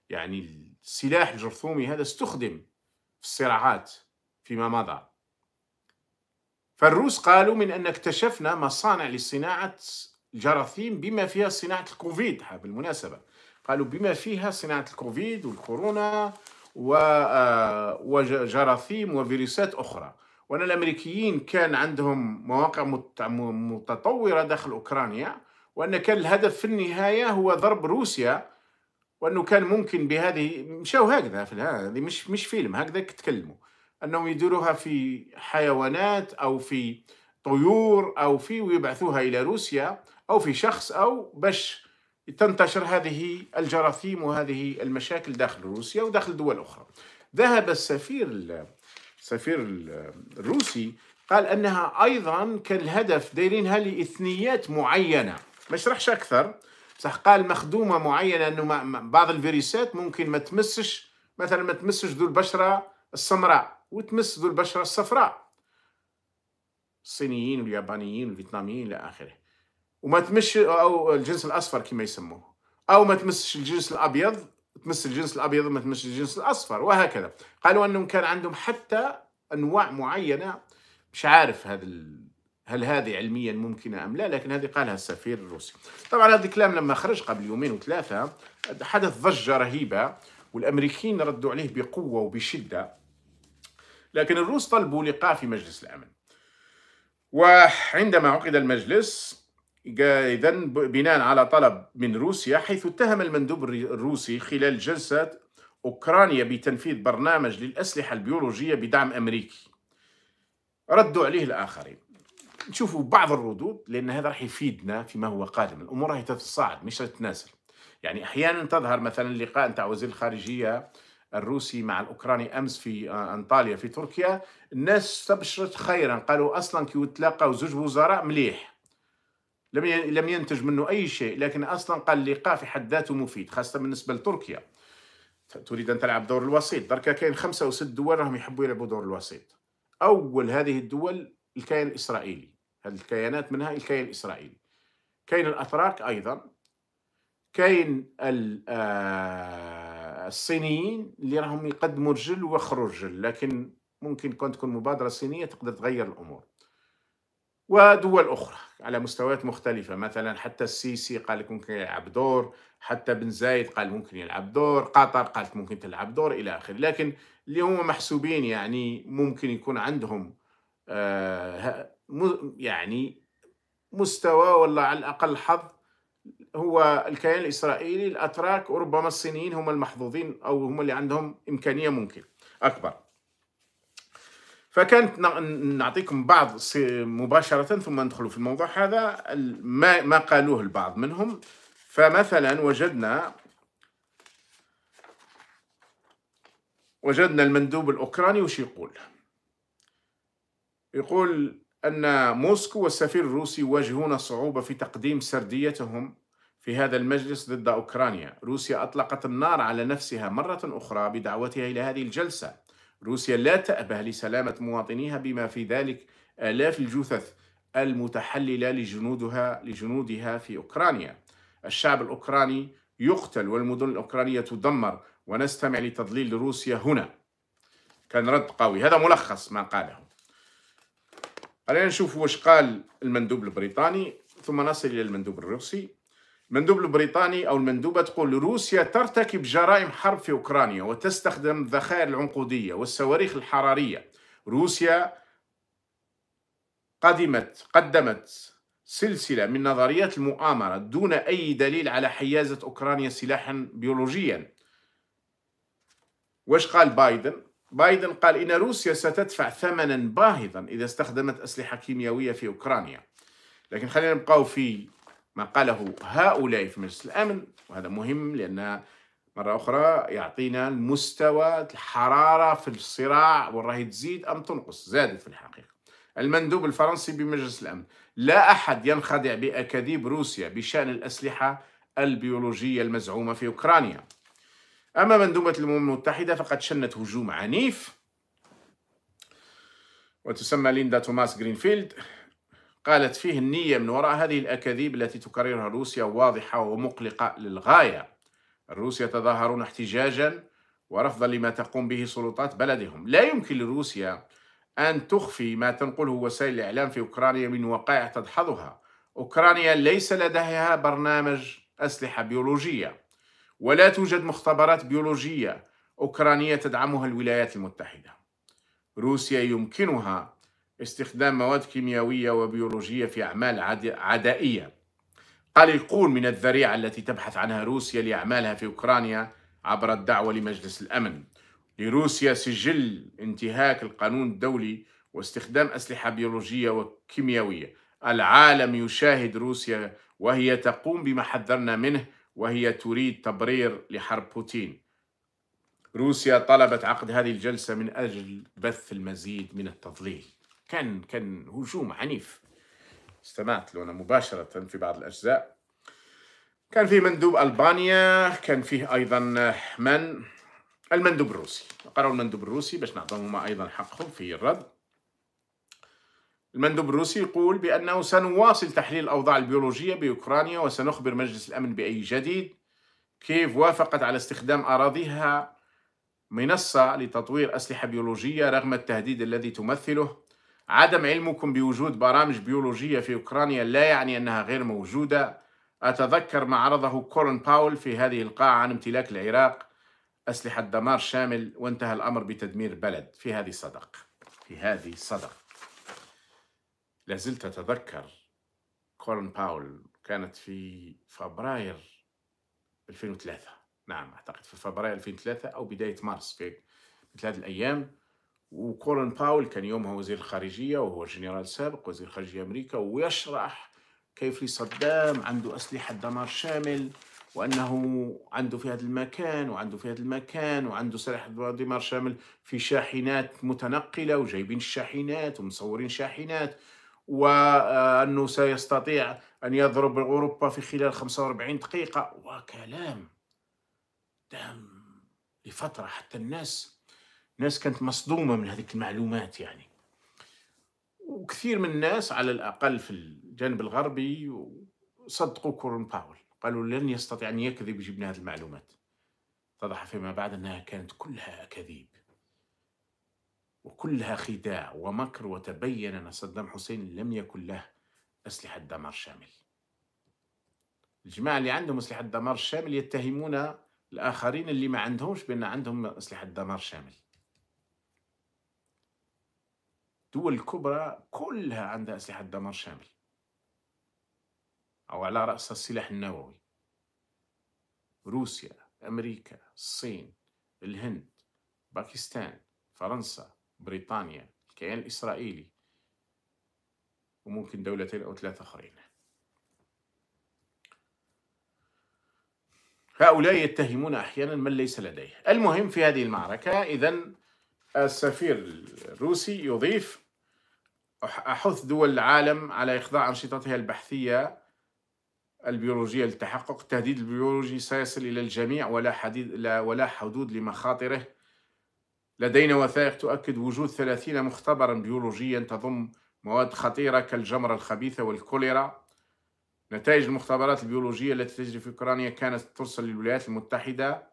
يعني السلاح الجرثومي هذا استخدم في الصراعات فيما مضى فالروس قالوا من أن اكتشفنا مصانع لصناعة الجراثيم بما فيها صناعة الكوفيد بالمناسبة قالوا بما فيها صناعة الكوفيد والكورونا آه، وجراثيم وفيروسات أخرى وأن الأمريكيين كان عندهم مواقع متطورة داخل أوكرانيا وأن كان الهدف في النهاية هو ضرب روسيا وانه كان ممكن بهذه مشاو هكذا في هذه مش مش فيلم هكذا تكلموا انهم يديروها في حيوانات او في طيور او في ويبعثوها الى روسيا او في شخص او باش تنتشر هذه الجراثيم وهذه المشاكل داخل روسيا وداخل دول اخرى. ذهب السفير السفير الروسي قال انها ايضا كان الهدف دايرينها لاثنيات معينه ما شرحش اكثر بصح قال مخدومه معينه انه بعض الفيروسات ممكن ما تمسش مثلا ما تمسش ذو البشره السمراء وتمس ذو البشره الصفراء الصينيين واليابانيين والفيتناميين الى اخره وما تمش او الجنس الاصفر كما يسموه او ما تمسش الجنس الابيض تمس الجنس الابيض وما تمسش الجنس الاصفر وهكذا قالوا انهم كان عندهم حتى انواع معينه مش عارف هذا هل هذه علميا ممكنة أم لا لكن هذه قالها السفير الروسي طبعا هذا الكلام لما خرج قبل يومين وثلاثة حدث ضجة رهيبة والأمريكيين ردوا عليه بقوة وبشدة لكن الروس طلبوا لقاء في مجلس الأمن وعندما عقد المجلس إذا بناء على طلب من روسيا حيث اتهم المندوب الروسي خلال جلسة أوكرانيا بتنفيذ برنامج للأسلحة البيولوجية بدعم أمريكي ردوا عليه الآخرين نشوفوا بعض الردود لان هذا راح يفيدنا فيما هو قادم الامور راهي تتصاعد مش تتناسل يعني احيانا تظهر مثلا اللقاء نتاع وزير الخارجيه الروسي مع الاوكراني امس في آه، انطاليا في تركيا الناس استبشرت خيرا قالوا اصلا كي تلاقاو زوج وزراء مليح لم لم ينتج منه اي شيء لكن اصلا قال اللقاء في حد ذاته مفيد خاصه بالنسبه لتركيا تريد ان تلعب دور الوسيط دركا كاين خمسه او ست دول راهم يحبوا يلعبوا دور الوسيط اول هذه الدول الكيان الاسرائيلي هذه الكيانات منها الكيان الإسرائيلي كاين الأتراك أيضا كاين آه، الصينيين اللي راهم يقدموا رجل ويوخروا رجل لكن ممكن كون تكون مبادرة صينية تقدر تغير الأمور ودول أخرى على مستويات مختلفة مثلا حتى السيسي قال لك ممكن يلعب دور حتى بن زايد قال ممكن يلعب دور قطر قالت ممكن تلعب دور إلى آخره لكن اللي هم محسوبين يعني ممكن يكون عندهم آه، يعني مستوى ولا على الأقل حظ هو الكيان الإسرائيلي الأتراك وربما الصينيين هم المحظوظين أو هم اللي عندهم إمكانية ممكن أكبر فكانت نعطيكم بعض مباشرة ثم ندخل في الموضوع هذا ما, ما قالوه البعض منهم فمثلا وجدنا وجدنا المندوب الأوكراني وش يقول يقول أن موسكو والسفير الروسي يواجهون صعوبة في تقديم سرديتهم في هذا المجلس ضد أوكرانيا روسيا أطلقت النار على نفسها مرة أخرى بدعوتها إلى هذه الجلسة روسيا لا تأبه لسلامة مواطنيها بما في ذلك آلاف الجثث المتحللة لجنودها لجنودها في أوكرانيا الشعب الأوكراني يقتل والمدن الأوكرانية تدمر ونستمع لتضليل روسيا هنا كان رد قوي هذا ملخص ما قاله علينا نشوف واش قال المندوب البريطاني ثم نصل الى المندوب الروسي المندوب البريطاني او المندوبه تقول روسيا ترتكب جرائم حرب في اوكرانيا وتستخدم الذخائر العنقوديه والصواريخ الحراريه روسيا قدمت قدمت سلسله من نظريات المؤامره دون اي دليل على حيازه اوكرانيا سلاحا بيولوجيا واش قال بايدن بايدن قال إن روسيا ستدفع ثمنا باهظا إذا استخدمت أسلحة كيميائية في أوكرانيا لكن خلينا نبقاو في ما قاله هؤلاء في مجلس الأمن وهذا مهم لأن مرة أخرى يعطينا المستوى الحرارة في الصراع والراهي تزيد أم تنقص زادت في الحقيقة المندوب الفرنسي بمجلس الأمن لا أحد ينخدع بأكاذيب روسيا بشأن الأسلحة البيولوجية المزعومة في أوكرانيا أما مندوبة الأمم المتحدة فقد شنت هجوم عنيف وتسمى ليندا توماس جرينفيلد قالت فيه النية من وراء هذه الأكاذيب التي تكررها روسيا واضحة ومقلقة للغاية روسيا تظاهرون احتجاجا ورفضا لما تقوم به سلطات بلدهم لا يمكن لروسيا أن تخفي ما تنقله وسائل الإعلام في أوكرانيا من وقائع تدحضها أوكرانيا ليس لديها برنامج أسلحة بيولوجية ولا توجد مختبرات بيولوجية أوكرانية تدعمها الولايات المتحدة روسيا يمكنها استخدام مواد كيميائية وبيولوجية في أعمال عدائية قلقون من الذريعة التي تبحث عنها روسيا لأعمالها في أوكرانيا عبر الدعوة لمجلس الأمن لروسيا سجل انتهاك القانون الدولي واستخدام أسلحة بيولوجية وكيميائية العالم يشاهد روسيا وهي تقوم بما حذرنا منه وهي تريد تبرير لحرب بوتين روسيا طلبت عقد هذه الجلسة من أجل بث المزيد من التضليل كان كان هجوم عنيف استمعت له أنا مباشرة في بعض الأجزاء كان فيه مندوب ألبانيا كان فيه أيضا من المندوب الروسي قرروا المندوب الروسي باش نعطوهم أيضا حقهم في الرد المندوب الروسي يقول بأنه سنواصل تحليل الأوضاع البيولوجية بأوكرانيا وسنخبر مجلس الأمن بأي جديد كيف وافقت على استخدام أراضيها منصة لتطوير أسلحة بيولوجية رغم التهديد الذي تمثله عدم علمكم بوجود برامج بيولوجية في أوكرانيا لا يعني أنها غير موجودة أتذكر ما عرضه كورن باول في هذه القاعة عن امتلاك العراق أسلحة دمار شامل وانتهى الأمر بتدمير بلد في هذه صدق في هذه صدق لازلت أتذكر كولن باول كانت في فبراير 2003 نعم أعتقد في فبراير 2003 أو بداية مارس في مثل هذه الأيام وكولن باول كان يومها وزير الخارجية وهو جنرال سابق وزير خارجية أمريكا ويشرح كيف صدام عنده أسلحة دمار شامل وأنه عنده في هذا المكان وعنده في هذا المكان وعنده سلاح دمار شامل في شاحنات متنقلة وجايبين الشاحنات ومصورين شاحنات وأنه سيستطيع أن يضرب أوروبا في خلال 45 دقيقة وكلام دام لفترة حتى الناس الناس كانت مصدومة من هذه المعلومات يعني وكثير من الناس على الأقل في الجانب الغربي صدقوا كورن باول قالوا لن يستطيع أن يكذب يجيبنا هذه المعلومات اتضح فيما بعد أنها كانت كلها أكاذيب وكلها خداع ومكر وتبين أن صدام حسين لم يكن له أسلحة دمار شامل الجماعة اللي عندهم أسلحة دمار شامل يتهمون الآخرين اللي ما عندهمش بأن عندهم أسلحة دمار شامل الدول الكبرى كلها عندها أسلحة دمار شامل أو على رأسها السلاح النووي روسيا أمريكا الصين الهند باكستان فرنسا بريطانيا الكيان الإسرائيلي وممكن دولتين أو ثلاثة آخرين هؤلاء يتهمون أحيانا من ليس لديه المهم في هذه المعركة إذا السفير الروسي يضيف أحث دول العالم على إخضاع أنشطتها البحثية البيولوجية للتحقق التهديد البيولوجي سيصل إلى الجميع ولا, حديد ولا حدود لمخاطره لدينا وثائق تؤكد وجود 30 مختبرا بيولوجيا تضم مواد خطيرة كالجمرة الخبيثة والكوليرا نتائج المختبرات البيولوجية التي تجري في أوكرانيا كانت ترسل للولايات المتحدة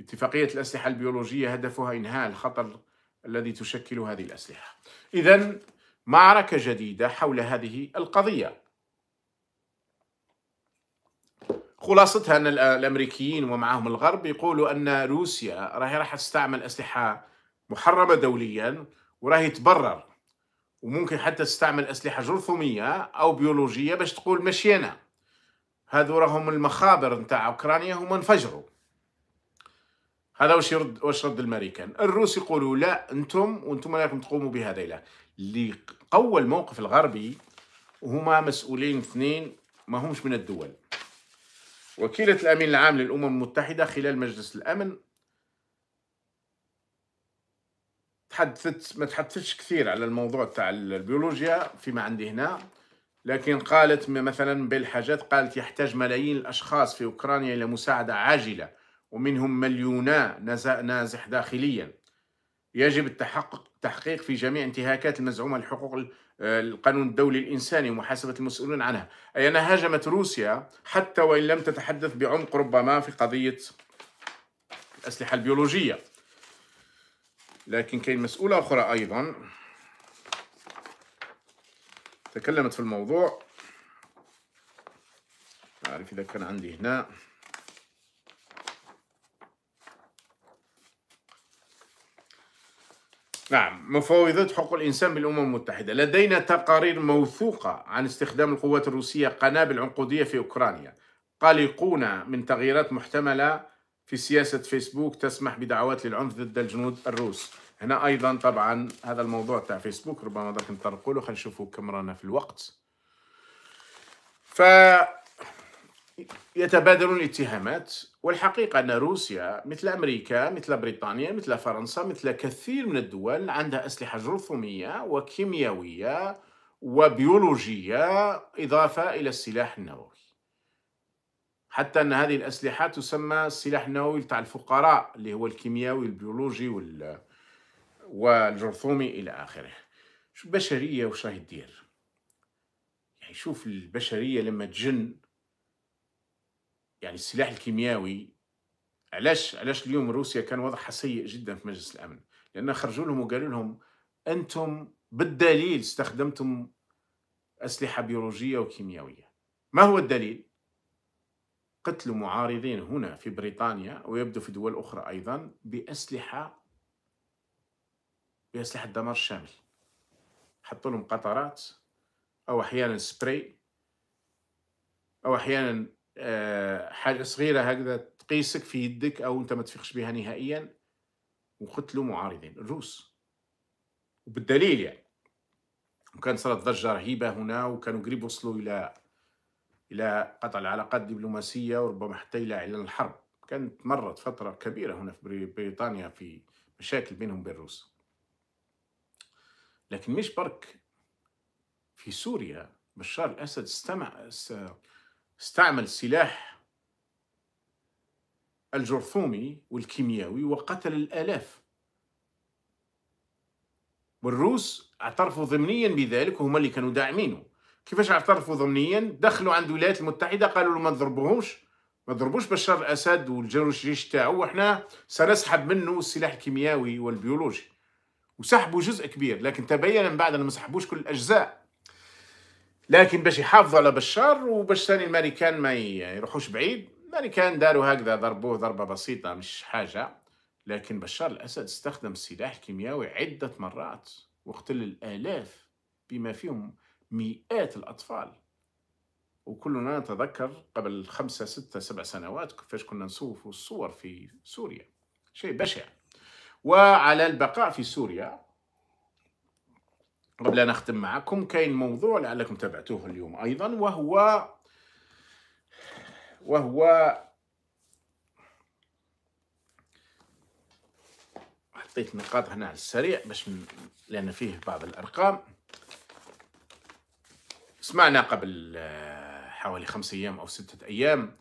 اتفاقية الأسلحة البيولوجية هدفها إنهاء الخطر الذي تشكل هذه الأسلحة إذا معركة جديدة حول هذه القضية خلاصتها ان الامريكيين ومعهم الغرب يقولوا ان روسيا راهي راح تستعمل اسلحه محرمه دوليا وراهي تبرر وممكن حتى تستعمل اسلحه جرثوميه او بيولوجيه باش تقول مشينا هذو راهم المخابر نتاع اوكرانيا هما انفجروا هذا واش يرد واش رد الامريكان الروس يقولوا لا انتم وانتم راكم تقوموا بهذا لا اللي قوى الموقف الغربي وهما مسؤولين اثنين ما همش من الدول وكيلة الأمين العام للأمم المتحدة خلال مجلس الأمن تحدثت ما تحدثتش كثير على الموضوع تاع البيولوجيا فيما عندي هنا لكن قالت مثلا بالحاجات قالت يحتاج ملايين الأشخاص في أوكرانيا إلى مساعدة عاجلة ومنهم مليونا نازح داخليا يجب التحقق تحقيق في جميع انتهاكات المزعومة لحقوق آه، القانون الدولي الإنساني ومحاسبة المسؤولين عنها أي أنها هاجمت روسيا حتى وإن لم تتحدث بعمق ربما في قضية الأسلحة البيولوجية لكن كاين مسؤولة أخرى أيضا تكلمت في الموضوع أعرف إذا كان عندي هنا نعم مفاوضات حقوق الإنسان بالأمم المتحدة لدينا تقارير موثوقة عن استخدام القوات الروسية قنابل عنقودية في أوكرانيا قلقون من تغييرات محتملة في سياسة فيسبوك تسمح بدعوات للعنف ضد الجنود الروس هنا أيضا طبعا هذا الموضوع تاع فيسبوك ربما ذاك نطرقوله له خلينا نشوفوا كم رانا في الوقت ف يتبادلون الاتهامات والحقيقة أن روسيا مثل أمريكا مثل بريطانيا مثل فرنسا مثل كثير من الدول عندها أسلحة جرثومية وكيميائية وبيولوجية إضافة إلى السلاح النووي حتى أن هذه الأسلحة تسمى السلاح النووي تاع الفقراء اللي هو الكيميائي البيولوجي وال... والجرثومي إلى آخره شو بشرية وش راهي دير يعني شوف البشرية لما تجن يعني السلاح الكيميائي علاش علاش اليوم روسيا كان وضعها سيء جدا في مجلس الامن لان خرجوا لهم وقالوا لهم انتم بالدليل استخدمتم اسلحه بيولوجيه وكيميائيه ما هو الدليل قتلوا معارضين هنا في بريطانيا ويبدو في دول اخرى ايضا باسلحه باسلحه دمار شامل حطوا لهم قطرات او احيانا سبراي او احيانا آه، حاجه صغيره هكذا تقيسك في يدك او انت ما تفيقش بها نهائيا وقتلوا معارضين الروس وبالدليل يعني وكان صارت ضجه رهيبه هنا وكانوا قريب وصلوا الى الى قطع العلاقات الدبلوماسيه وربما حتى الى اعلان الحرب كانت مرت فتره كبيره هنا في بريطانيا في مشاكل بينهم وبين الروس لكن مش برك في سوريا بشار الاسد استمع استعمل السلاح الجرثومي والكيميائي وقتل الآلاف والروس اعترفوا ضمنيا بذلك وهما اللي كانوا داعمينه كيفاش اعترفوا ضمنيا دخلوا عند الولايات المتحده قالوا له ما تضربوهوش ما تضربوش بشار الاسد والجيش تاعو وحنا سنسحب منه السلاح الكيميائي والبيولوجي وسحبوا جزء كبير لكن تبين من بعد انه ما سحبوش كل الاجزاء لكن باش يحافظوا على بشار وباش ثاني الماريكان ما يروحوش بعيد الماريكان داروا هكذا ضربوه ضربه بسيطه مش حاجه لكن بشار الاسد استخدم السلاح الكيميائي عده مرات واقتل الالاف بما فيهم مئات الاطفال وكلنا نتذكر قبل خمسة ستة سبع سنوات كيفاش كنا نصوفوا الصور في سوريا شيء بشع وعلى البقاء في سوريا قبل أن أختم معكم كاين موضوع لعلكم تابعتوه اليوم أيضا وهو وهو حطيت نقاط هنا على السريع باش من... لأن فيه بعض الأرقام سمعنا قبل آه، حوالي خمسة أيام أو ستة أيام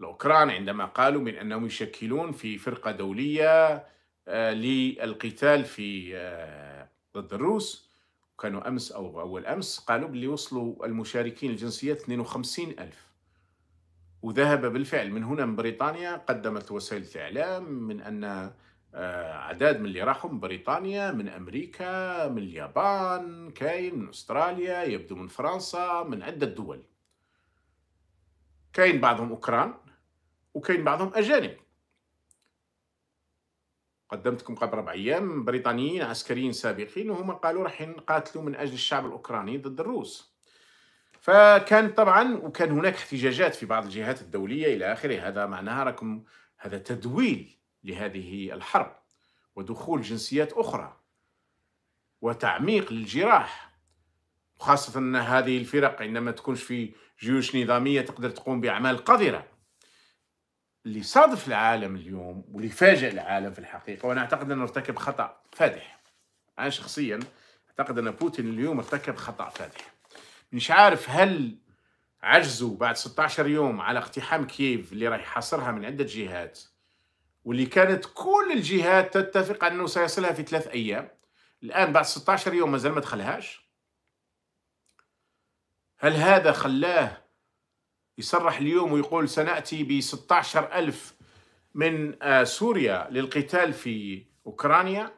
الأوكران عندما قالوا من أنهم يشكلون في فرقة دولية آه، للقتال في آه، ضد الروس كانوا امس او اول امس قالوا باللي وصلوا المشاركين الجنسيات 52 الف وذهب بالفعل من هنا من بريطانيا قدمت وسائل الاعلام من ان اعداد آه، من اللي راحوا من بريطانيا من امريكا من اليابان كاين من استراليا يبدو من فرنسا من عده دول كاين بعضهم اوكران وكاين بعضهم اجانب قدمتكم قبل ربع أيام بريطانيين عسكريين سابقين وهم قالوا راح نقاتلوا من أجل الشعب الأوكراني ضد الروس فكان طبعا وكان هناك احتجاجات في بعض الجهات الدولية إلى آخره هذا معناها راكم هذا تدويل لهذه الحرب ودخول جنسيات أخرى وتعميق للجراح وخاصة أن هذه الفرق عندما تكونش في جيوش نظامية تقدر تقوم بأعمال قذرة اللي صادف العالم اليوم واللي فاجئ العالم في الحقيقه وانا اعتقد انه ارتكب خطا فادح انا شخصيا اعتقد ان بوتين اليوم ارتكب خطا فادح مش عارف هل عجزوا بعد 16 يوم على اقتحام كييف اللي راح يحاصرها من عده جهات واللي كانت كل الجهات تتفق انه سيصلها في ثلاث ايام الان بعد 16 يوم مازال ما دخلهاش هل هذا خلاه يصرح اليوم ويقول سنأتي ب ألف من آه، سوريا للقتال في أوكرانيا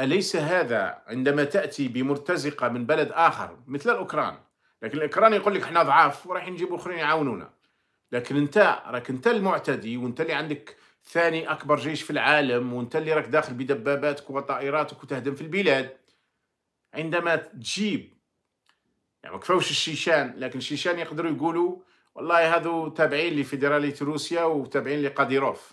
أليس هذا عندما تأتي بمرتزقة من بلد آخر مثل الأوكران لكن الأوكران يقول لك احنا ضعاف ورايحين نجيب آخرين يعاونونا لكن انت راك انت المعتدي وانت اللي عندك ثاني أكبر جيش في العالم وانت اللي راك داخل بدباباتك وطائراتك وتهدم في البلاد عندما تجيب يعني ما كفاوش الشيشان لكن الشيشان يقدروا يقولوا والله هذو تابعين لفيدرالية روسيا وتابعين لقاديروف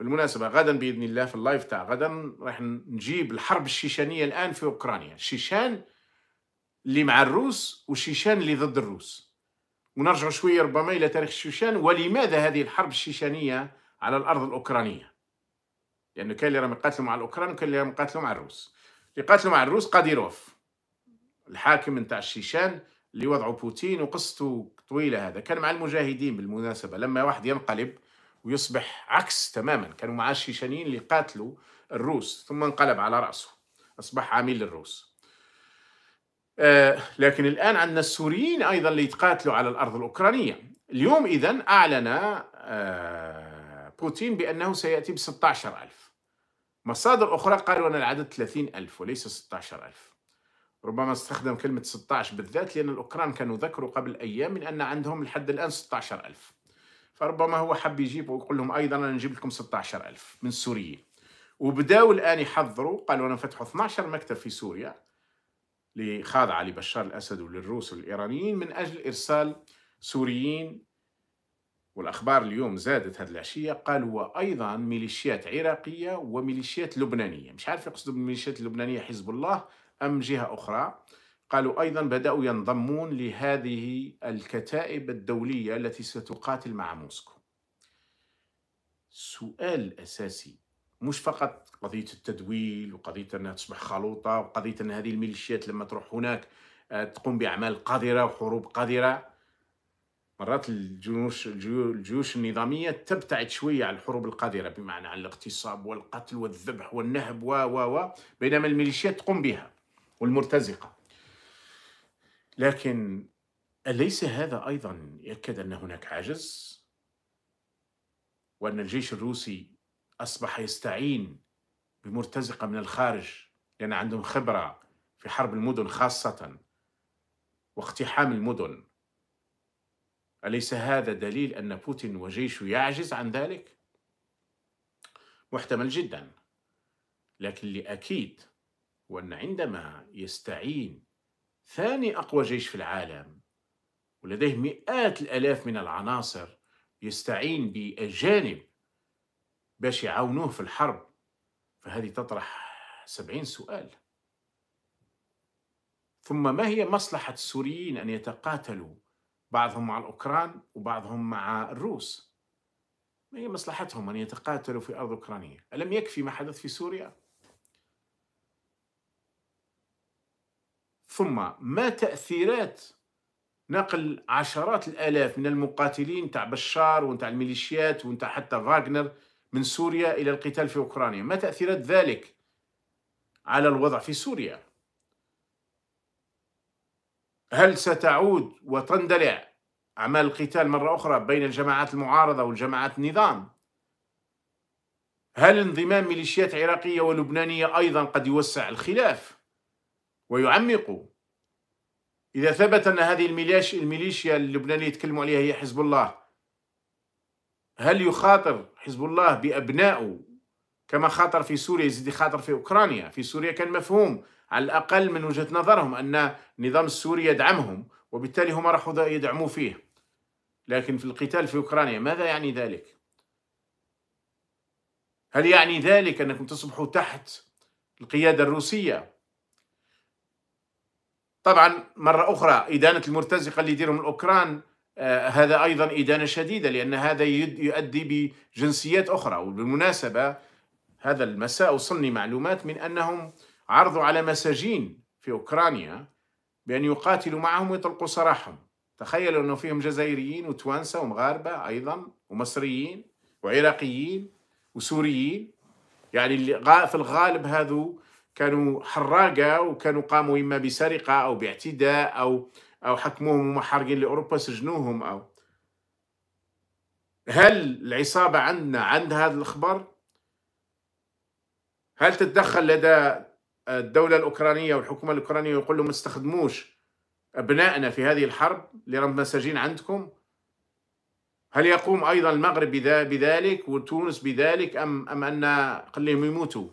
بالمناسبة غدا بإذن الله في اللايف تاع غدا راح نجيب الحرب الشيشانية الآن في أوكرانيا الشيشان اللي مع الروس والشيشان اللي ضد الروس ونرجع شوية ربما إلى تاريخ الشيشان ولماذا هذه الحرب الشيشانية على الأرض الأوكرانية لأنه كان اللي راهم يقاتلوا مع الأوكران وكان اللي راهم يقاتلوا مع الروس اللي قاتلوا مع الروس قاديروف الحاكم نتاع الشيشان اللي وضعوا بوتين وقصته طويله هذا كان مع المجاهدين بالمناسبه لما واحد ينقلب ويصبح عكس تماما كانوا مع الشيشانيين اللي قاتلوا الروس ثم انقلب على راسه اصبح عميل للروس آه لكن الان عندنا السوريين ايضا اللي يتقاتلوا على الارض الاوكرانيه اليوم اذا اعلن آه بوتين بانه سياتي ب 16000 مصادر اخرى قالوا ان العدد 30000 وليس 16000 ربما استخدم كلمة 16 بالذات لأن الأوكران كانوا ذكروا قبل أيام من أن عندهم لحد الآن 16 ألف فربما هو حب يجيب ويقول لهم أيضا أنا نجيب لكم 16 ألف من السوريين وبداوا الآن يحضروا قالوا أنا فتحوا 12 مكتب في سوريا خاضعة لبشار الأسد وللروس والإيرانيين من أجل إرسال سوريين والأخبار اليوم زادت هذه العشية قالوا وأيضا ميليشيات عراقية وميليشيات لبنانية مش عارف يقصدوا بالميليشيات اللبنانية حزب الله أم جهة أخرى قالوا أيضا بدأوا ينضمون لهذه الكتائب الدولية التي ستقاتل مع موسكو سؤال أساسي مش فقط قضية التدويل وقضية أنها تصبح خلوطة وقضية أن هذه الميليشيات لما تروح هناك آه، تقوم بأعمال قذرة وحروب قذرة مرات الجيوش الجيوش النظاميه تبتعد شويه عن الحروب القذره بمعنى عن الاغتصاب والقتل والذبح والنهب و و و بينما الميليشيات تقوم بها والمرتزقه لكن اليس هذا ايضا يؤكد ان هناك عجز وان الجيش الروسي اصبح يستعين بمرتزقه من الخارج لان عندهم خبره في حرب المدن خاصه واقتحام المدن اليس هذا دليل ان بوتين وجيشه يعجز عن ذلك محتمل جدا لكن لأكيد وأن عندما يستعين ثاني أقوى جيش في العالم ولديه مئات الآلاف من العناصر يستعين بأجانب باش يعاونوه في الحرب فهذه تطرح سبعين سؤال ثم ما هي مصلحة السوريين أن يتقاتلوا بعضهم مع الأوكران وبعضهم مع الروس ما هي مصلحتهم أن يتقاتلوا في أرض أوكرانية ألم يكفي ما حدث في سوريا؟ ثم ما تأثيرات نقل عشرات الآلاف من المقاتلين تاع بشار ونتاع الميليشيات ونتاع حتى فاغنر من سوريا إلى القتال في أوكرانيا ما تأثيرات ذلك على الوضع في سوريا هل ستعود وتندلع أعمال القتال مرة أخرى بين الجماعات المعارضة والجماعات النظام هل انضمام ميليشيات عراقية ولبنانية أيضا قد يوسع الخلاف ويعمقوا إذا ثبت أن هذه الميليشيا اللبنانية يتكلموا عليها هي حزب الله هل يخاطر حزب الله بأبنائه كما خاطر في سوريا يزيد يخاطر في أوكرانيا في سوريا كان مفهوم على الأقل من وجهة نظرهم أن النظام السوري يدعمهم وبالتالي هم راحوا يدعموا فيه لكن في القتال في أوكرانيا ماذا يعني ذلك؟ هل يعني ذلك أنكم تصبحوا تحت القيادة الروسية طبعا مرة أخرى إدانة المرتزقة اللي يديرهم الأوكران آه هذا أيضا إدانة شديدة لأن هذا يؤدي بجنسيات أخرى وبالمناسبة هذا المساء وصلني معلومات من أنهم عرضوا على مساجين في أوكرانيا بأن يقاتلوا معهم ويطلقوا سراحهم تخيلوا أنه فيهم جزائريين وتوانسة ومغاربة أيضا ومصريين وعراقيين وسوريين يعني في الغالب هذو كانوا حراقة وكانوا قاموا إما بسرقة أو باعتداء أو أو حكموهم ومحارقين حارقين لأوروبا سجنوهم أو هل العصابة عندنا عند هذا الخبر؟ هل تتدخل لدى الدولة الأوكرانية والحكومة الأوكرانية ويقول لهم ما استخدموش أبنائنا في هذه الحرب اللي راهم مساجين عندكم؟ هل يقوم أيضا المغرب بذلك وتونس بذلك أم أم أن خليهم يموتوا؟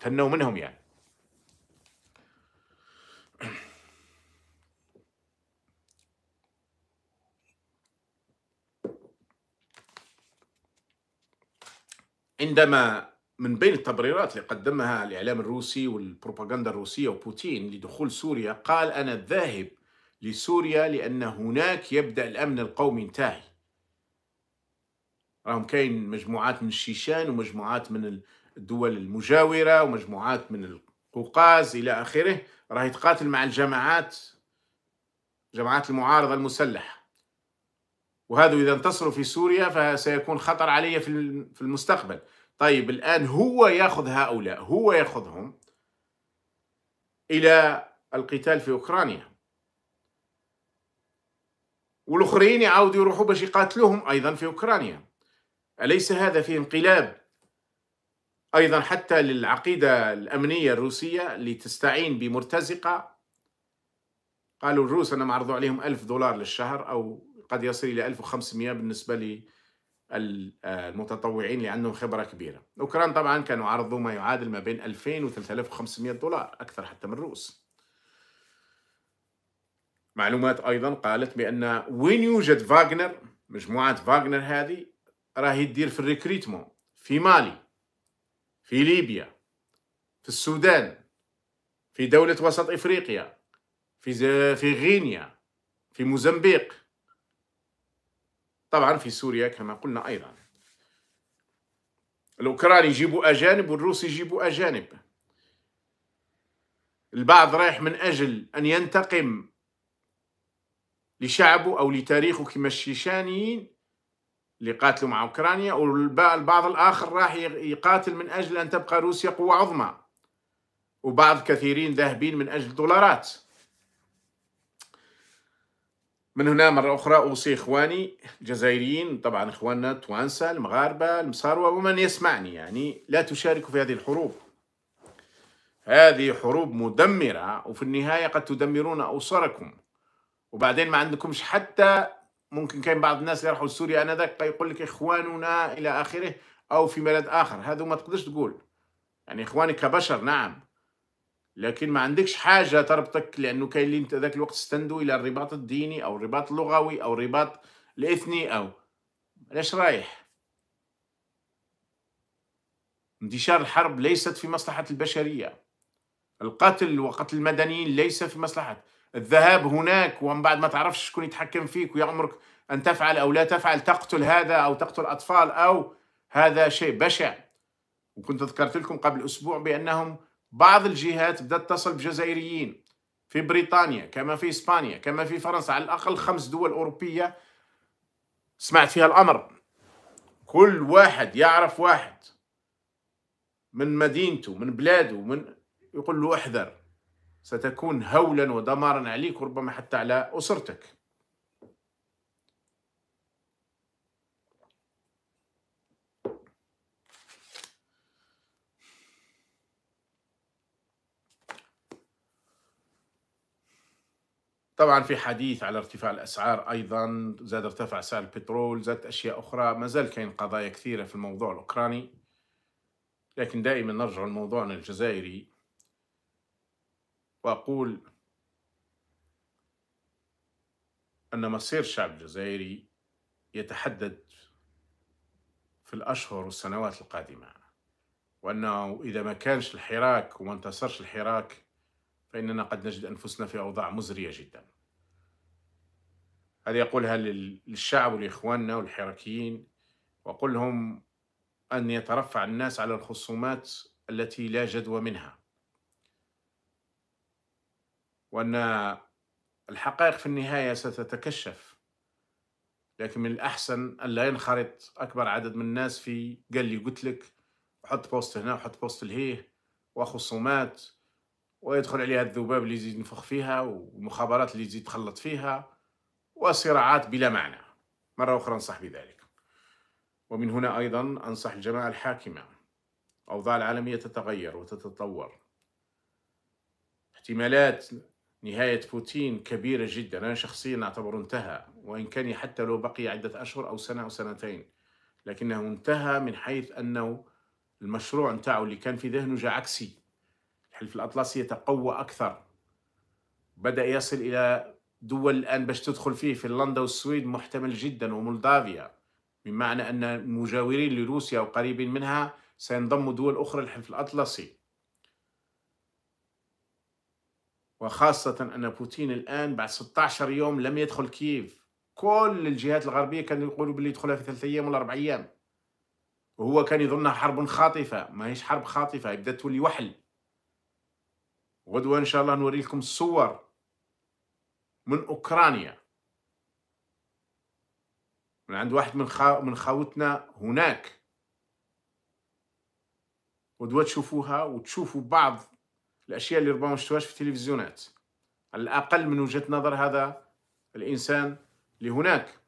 تهنوا منهم يعني عندما من بين التبريرات اللي قدمها الإعلام الروسي والبروباغندا الروسية وبوتين لدخول سوريا قال أنا ذاهب لسوريا لأن هناك يبدأ الأمن القومي انتهي راهم كاين مجموعات من الشيشان ومجموعات من الدول المجاورة ومجموعات من القوقاز إلى آخره راهي تقاتل مع الجماعات جماعات المعارضة المسلحة وهذا إذا انتصروا في سوريا فسيكون خطر علي في المستقبل طيب الآن هو يأخذ هؤلاء هو يأخذهم إلى القتال في أوكرانيا والآخرين يعاودوا يروحوا باش يقاتلوهم أيضا في أوكرانيا أليس هذا في انقلاب أيضا حتى للعقيدة الأمنية الروسية اللي تستعين بمرتزقة قالوا الروس أنا معرضوا عليهم ألف دولار للشهر أو قد يصل إلى 1500 بالنسبة للمتطوعين آه، اللي عندهم خبرة كبيرة أوكران طبعا كانوا عرضوا ما يعادل ما بين 2000 و 3500 دولار أكثر حتى من الروس معلومات أيضا قالت بأن وين يوجد فاغنر مجموعة فاغنر هذه راهي تدير في الريكريتمون في مالي في ليبيا في السودان في دولة وسط إفريقيا في في غينيا في موزمبيق طبعا في سوريا كما قلنا أيضا الأوكران يجيبوا أجانب والروس يجيبوا أجانب البعض رايح من أجل أن ينتقم لشعبه أو لتاريخه كما الشيشانيين اللي قاتلوا مع أوكرانيا والبعض الآخر راح يقاتل من أجل أن تبقى روسيا قوة عظمى وبعض كثيرين ذاهبين من أجل دولارات من هنا مرة أخرى أوصي إخواني الجزائريين طبعا إخواننا التوانسة المغاربة المصاروة ومن يسمعني يعني لا تشاركوا في هذه الحروب هذه حروب مدمرة وفي النهاية قد تدمرون أسركم وبعدين ما عندكمش حتى ممكن كان بعض الناس اللي راحوا لسوريا انذاك يقول لك إخواننا إلى آخره أو في بلد آخر هذا ما تقدرش تقول يعني اخوانك كبشر نعم لكن ما عندكش حاجه تربطك لانه كاين اللي ذاك الوقت استندوا الى الرباط الديني او الرباط اللغوي او الرباط الاثني او علاش رايح انتشار الحرب ليست في مصلحه البشريه القتل وقتل المدنيين ليس في مصلحه الذهاب هناك ومن بعد ما تعرفش شكون يتحكم فيك ويأمرك أن تفعل أو لا تفعل تقتل هذا أو تقتل أطفال أو هذا شيء بشع وكنت ذكرت لكم قبل أسبوع بأنهم بعض الجهات بدأت تصل بجزائريين في بريطانيا كما في إسبانيا كما في فرنسا على الأقل خمس دول أوروبية سمعت فيها الأمر كل واحد يعرف واحد من مدينته من بلاده من يقول له احذر ستكون هولا ودمارا عليك وربما حتى على أسرتك طبعا في حديث على ارتفاع الاسعار ايضا زاد ارتفع سعر البترول زادت اشياء اخرى ما زال كاين قضايا كثيره في الموضوع الاوكراني لكن دائما نرجع لموضوعنا الجزائري واقول ان مصير الشعب الجزائري يتحدد في الاشهر والسنوات القادمه وانه اذا ما كانش الحراك وما انتصرش الحراك فإننا قد نجد أنفسنا في أوضاع مزرية جدا هذه يقولها للشعب ولإخواننا والحركيين وقل لهم أن يترفع الناس على الخصومات التي لا جدوى منها وأن الحقائق في النهاية ستتكشف لكن من الأحسن أن لا ينخرط أكبر عدد من الناس في قال لي قلت لك وحط بوست هنا وحط بوست لهيه وخصومات ويدخل عليها الذباب اللي يزيد ينفخ فيها والمخابرات اللي يزيد تخلط فيها وصراعات بلا معنى مرة أخرى أنصح بذلك ومن هنا أيضا أنصح الجماعة الحاكمة الأوضاع العالمية تتغير وتتطور احتمالات نهاية بوتين كبيرة جدا أنا شخصيا أعتبره انتهى وإن كان حتى لو بقي عدة أشهر أو سنة أو سنتين لكنه انتهى من حيث أنه المشروع نتاعو اللي كان في ذهنه جا عكسي الحلف الأطلسي يتقوى أكثر بدأ يصل إلى دول الآن باش تدخل فيه فنلندا والسويد محتمل جدا ومولدافيا بمعنى أن المجاورين لروسيا وقريبين منها سينضم دول أخرى للحلف الأطلسي وخاصة أن بوتين الآن بعد 16 يوم لم يدخل كييف كل الجهات الغربية كانوا يقولوا باللي يدخلها في ثلاثة أيام ولا أربع أيام وهو كان يظنها حرب خاطفة ما هيش حرب خاطفة بدأت تولي وحل غدوة إن شاء الله نوري لكم صور من أوكرانيا من عند واحد من خا... من خاوتنا هناك غدوة تشوفوها وتشوفوا بعض الأشياء اللي ربما مشتوهاش شفتوهاش في التلفزيونات على الأقل من وجهة نظر هذا الإنسان اللي هناك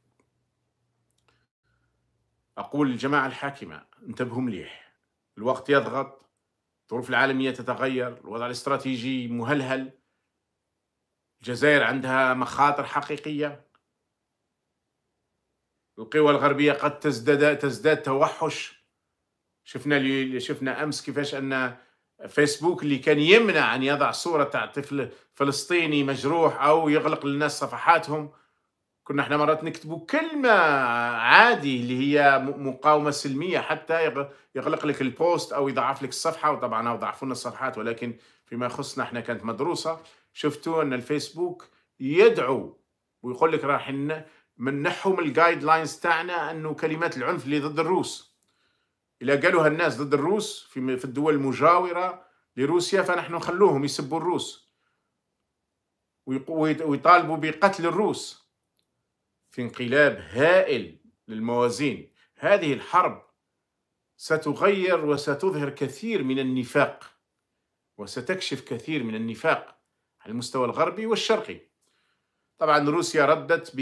أقول للجماعة الحاكمة انتبهوا مليح الوقت يضغط الظروف العالمية تتغير الوضع الاستراتيجي مهلهل الجزائر عندها مخاطر حقيقية القوى الغربية قد تزداد تزداد توحش شفنا شفنا أمس كيفاش أن فيسبوك اللي كان يمنع أن يضع صورة تاع طفل فلسطيني مجروح أو يغلق للناس صفحاتهم كنا احنا مرات نكتبوا كلمة عادي اللي هي مقاومة سلمية حتى يغلق لك البوست أو يضعف لك الصفحة وطبعا أو ضعفوا لنا الصفحات ولكن فيما يخصنا احنا كانت مدروسة شفتوا أن الفيسبوك يدعو ويقول لك راح من نحهم الجايد لاينز تاعنا أنه كلمات العنف اللي ضد الروس إلا قالوها الناس ضد الروس في الدول المجاورة لروسيا فنحن نخلوهم يسبوا الروس ويطالبوا بقتل الروس في انقلاب هائل للموازين هذه الحرب ستغير وستظهر كثير من النفاق وستكشف كثير من النفاق على المستوى الغربي والشرقي طبعا روسيا ردت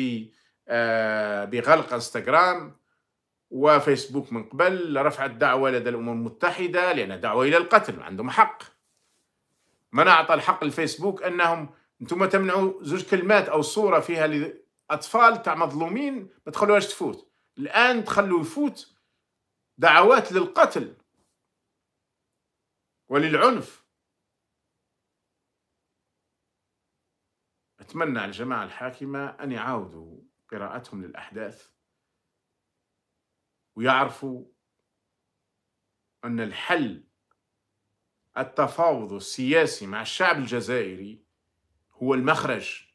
آه، بغلق انستغرام وفيسبوك من قبل رفعت دعوة لدى الأمم المتحدة لأن دعوة إلى القتل عندهم حق من أعطى الحق لفيسبوك أنهم أنتم تمنعوا زوج كلمات أو صورة فيها اطفال تاع مظلومين ما تخلوهاش تفوت الان تخلوا يفوت دعوات للقتل وللعنف اتمنى على الجماعه الحاكمه ان يعاودوا قراءتهم للاحداث ويعرفوا ان الحل التفاوض السياسي مع الشعب الجزائري هو المخرج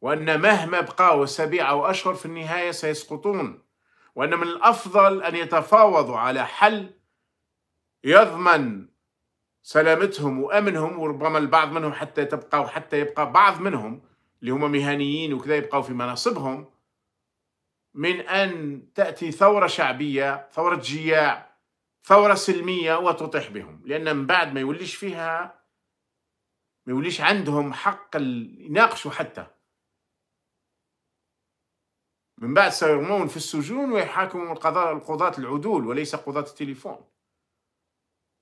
وأن مهما بقاوا أسابيع أو أشهر في النهاية سيسقطون وأن من الأفضل أن يتفاوضوا على حل يضمن سلامتهم وأمنهم وربما البعض منهم حتى تبقى وحتى يبقى بعض منهم اللي هم مهنيين وكذا يبقوا في مناصبهم من أن تأتي ثورة شعبية ثورة جياع ثورة سلمية وتطيح بهم لأن من بعد ما يوليش فيها ما يوليش عندهم حق يناقشوا حتى من بعد سيرمون في السجون ويحاكمهم القضاء القضاة العدول وليس قضاة التليفون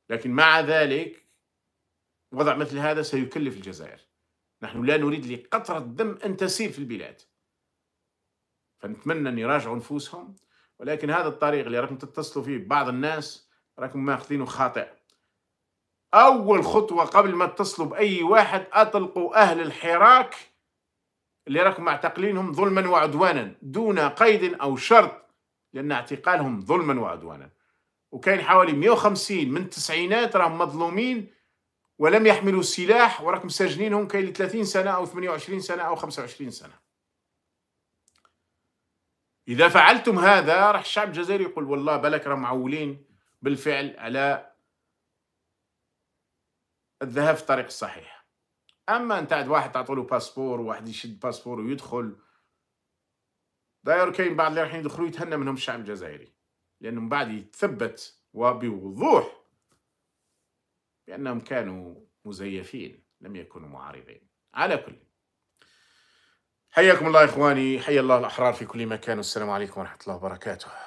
لكن مع ذلك وضع مثل هذا سيكلف الجزائر نحن لا نريد لقطرة دم أن تسيل في البلاد فنتمنى أن يراجعوا نفوسهم ولكن هذا الطريق اللي راكم تتصلوا فيه بعض الناس راكم ماخذينه خاطئ أول خطوة قبل ما تتصلوا بأي واحد أطلقوا أهل الحراك اللي راكم معتقلينهم ظلما وعدوانا دون قيد أو شرط لأن اعتقالهم ظلما وعدوانا وكاين حوالي 150 من التسعينات راهم مظلومين ولم يحملوا السلاح وراكم مسجنينهم كاين 30 سنة أو 28 سنة أو 25 سنة إذا فعلتم هذا راح الشعب الجزائري يقول والله بالك راهم معولين بالفعل على الذهاب في الطريق الصحيح اما انت واحد تعطوا له باسبور وواحد يشد باسبور ويدخل داير كاين بعض اللي راح يدخلوا يتهنى منهم الشعب الجزائري لانه من بعد يتثبت وبوضوح بانهم كانوا مزيفين لم يكونوا معارضين على كل حياكم الله اخواني حيا الله الاحرار في كل مكان والسلام عليكم ورحمه الله وبركاته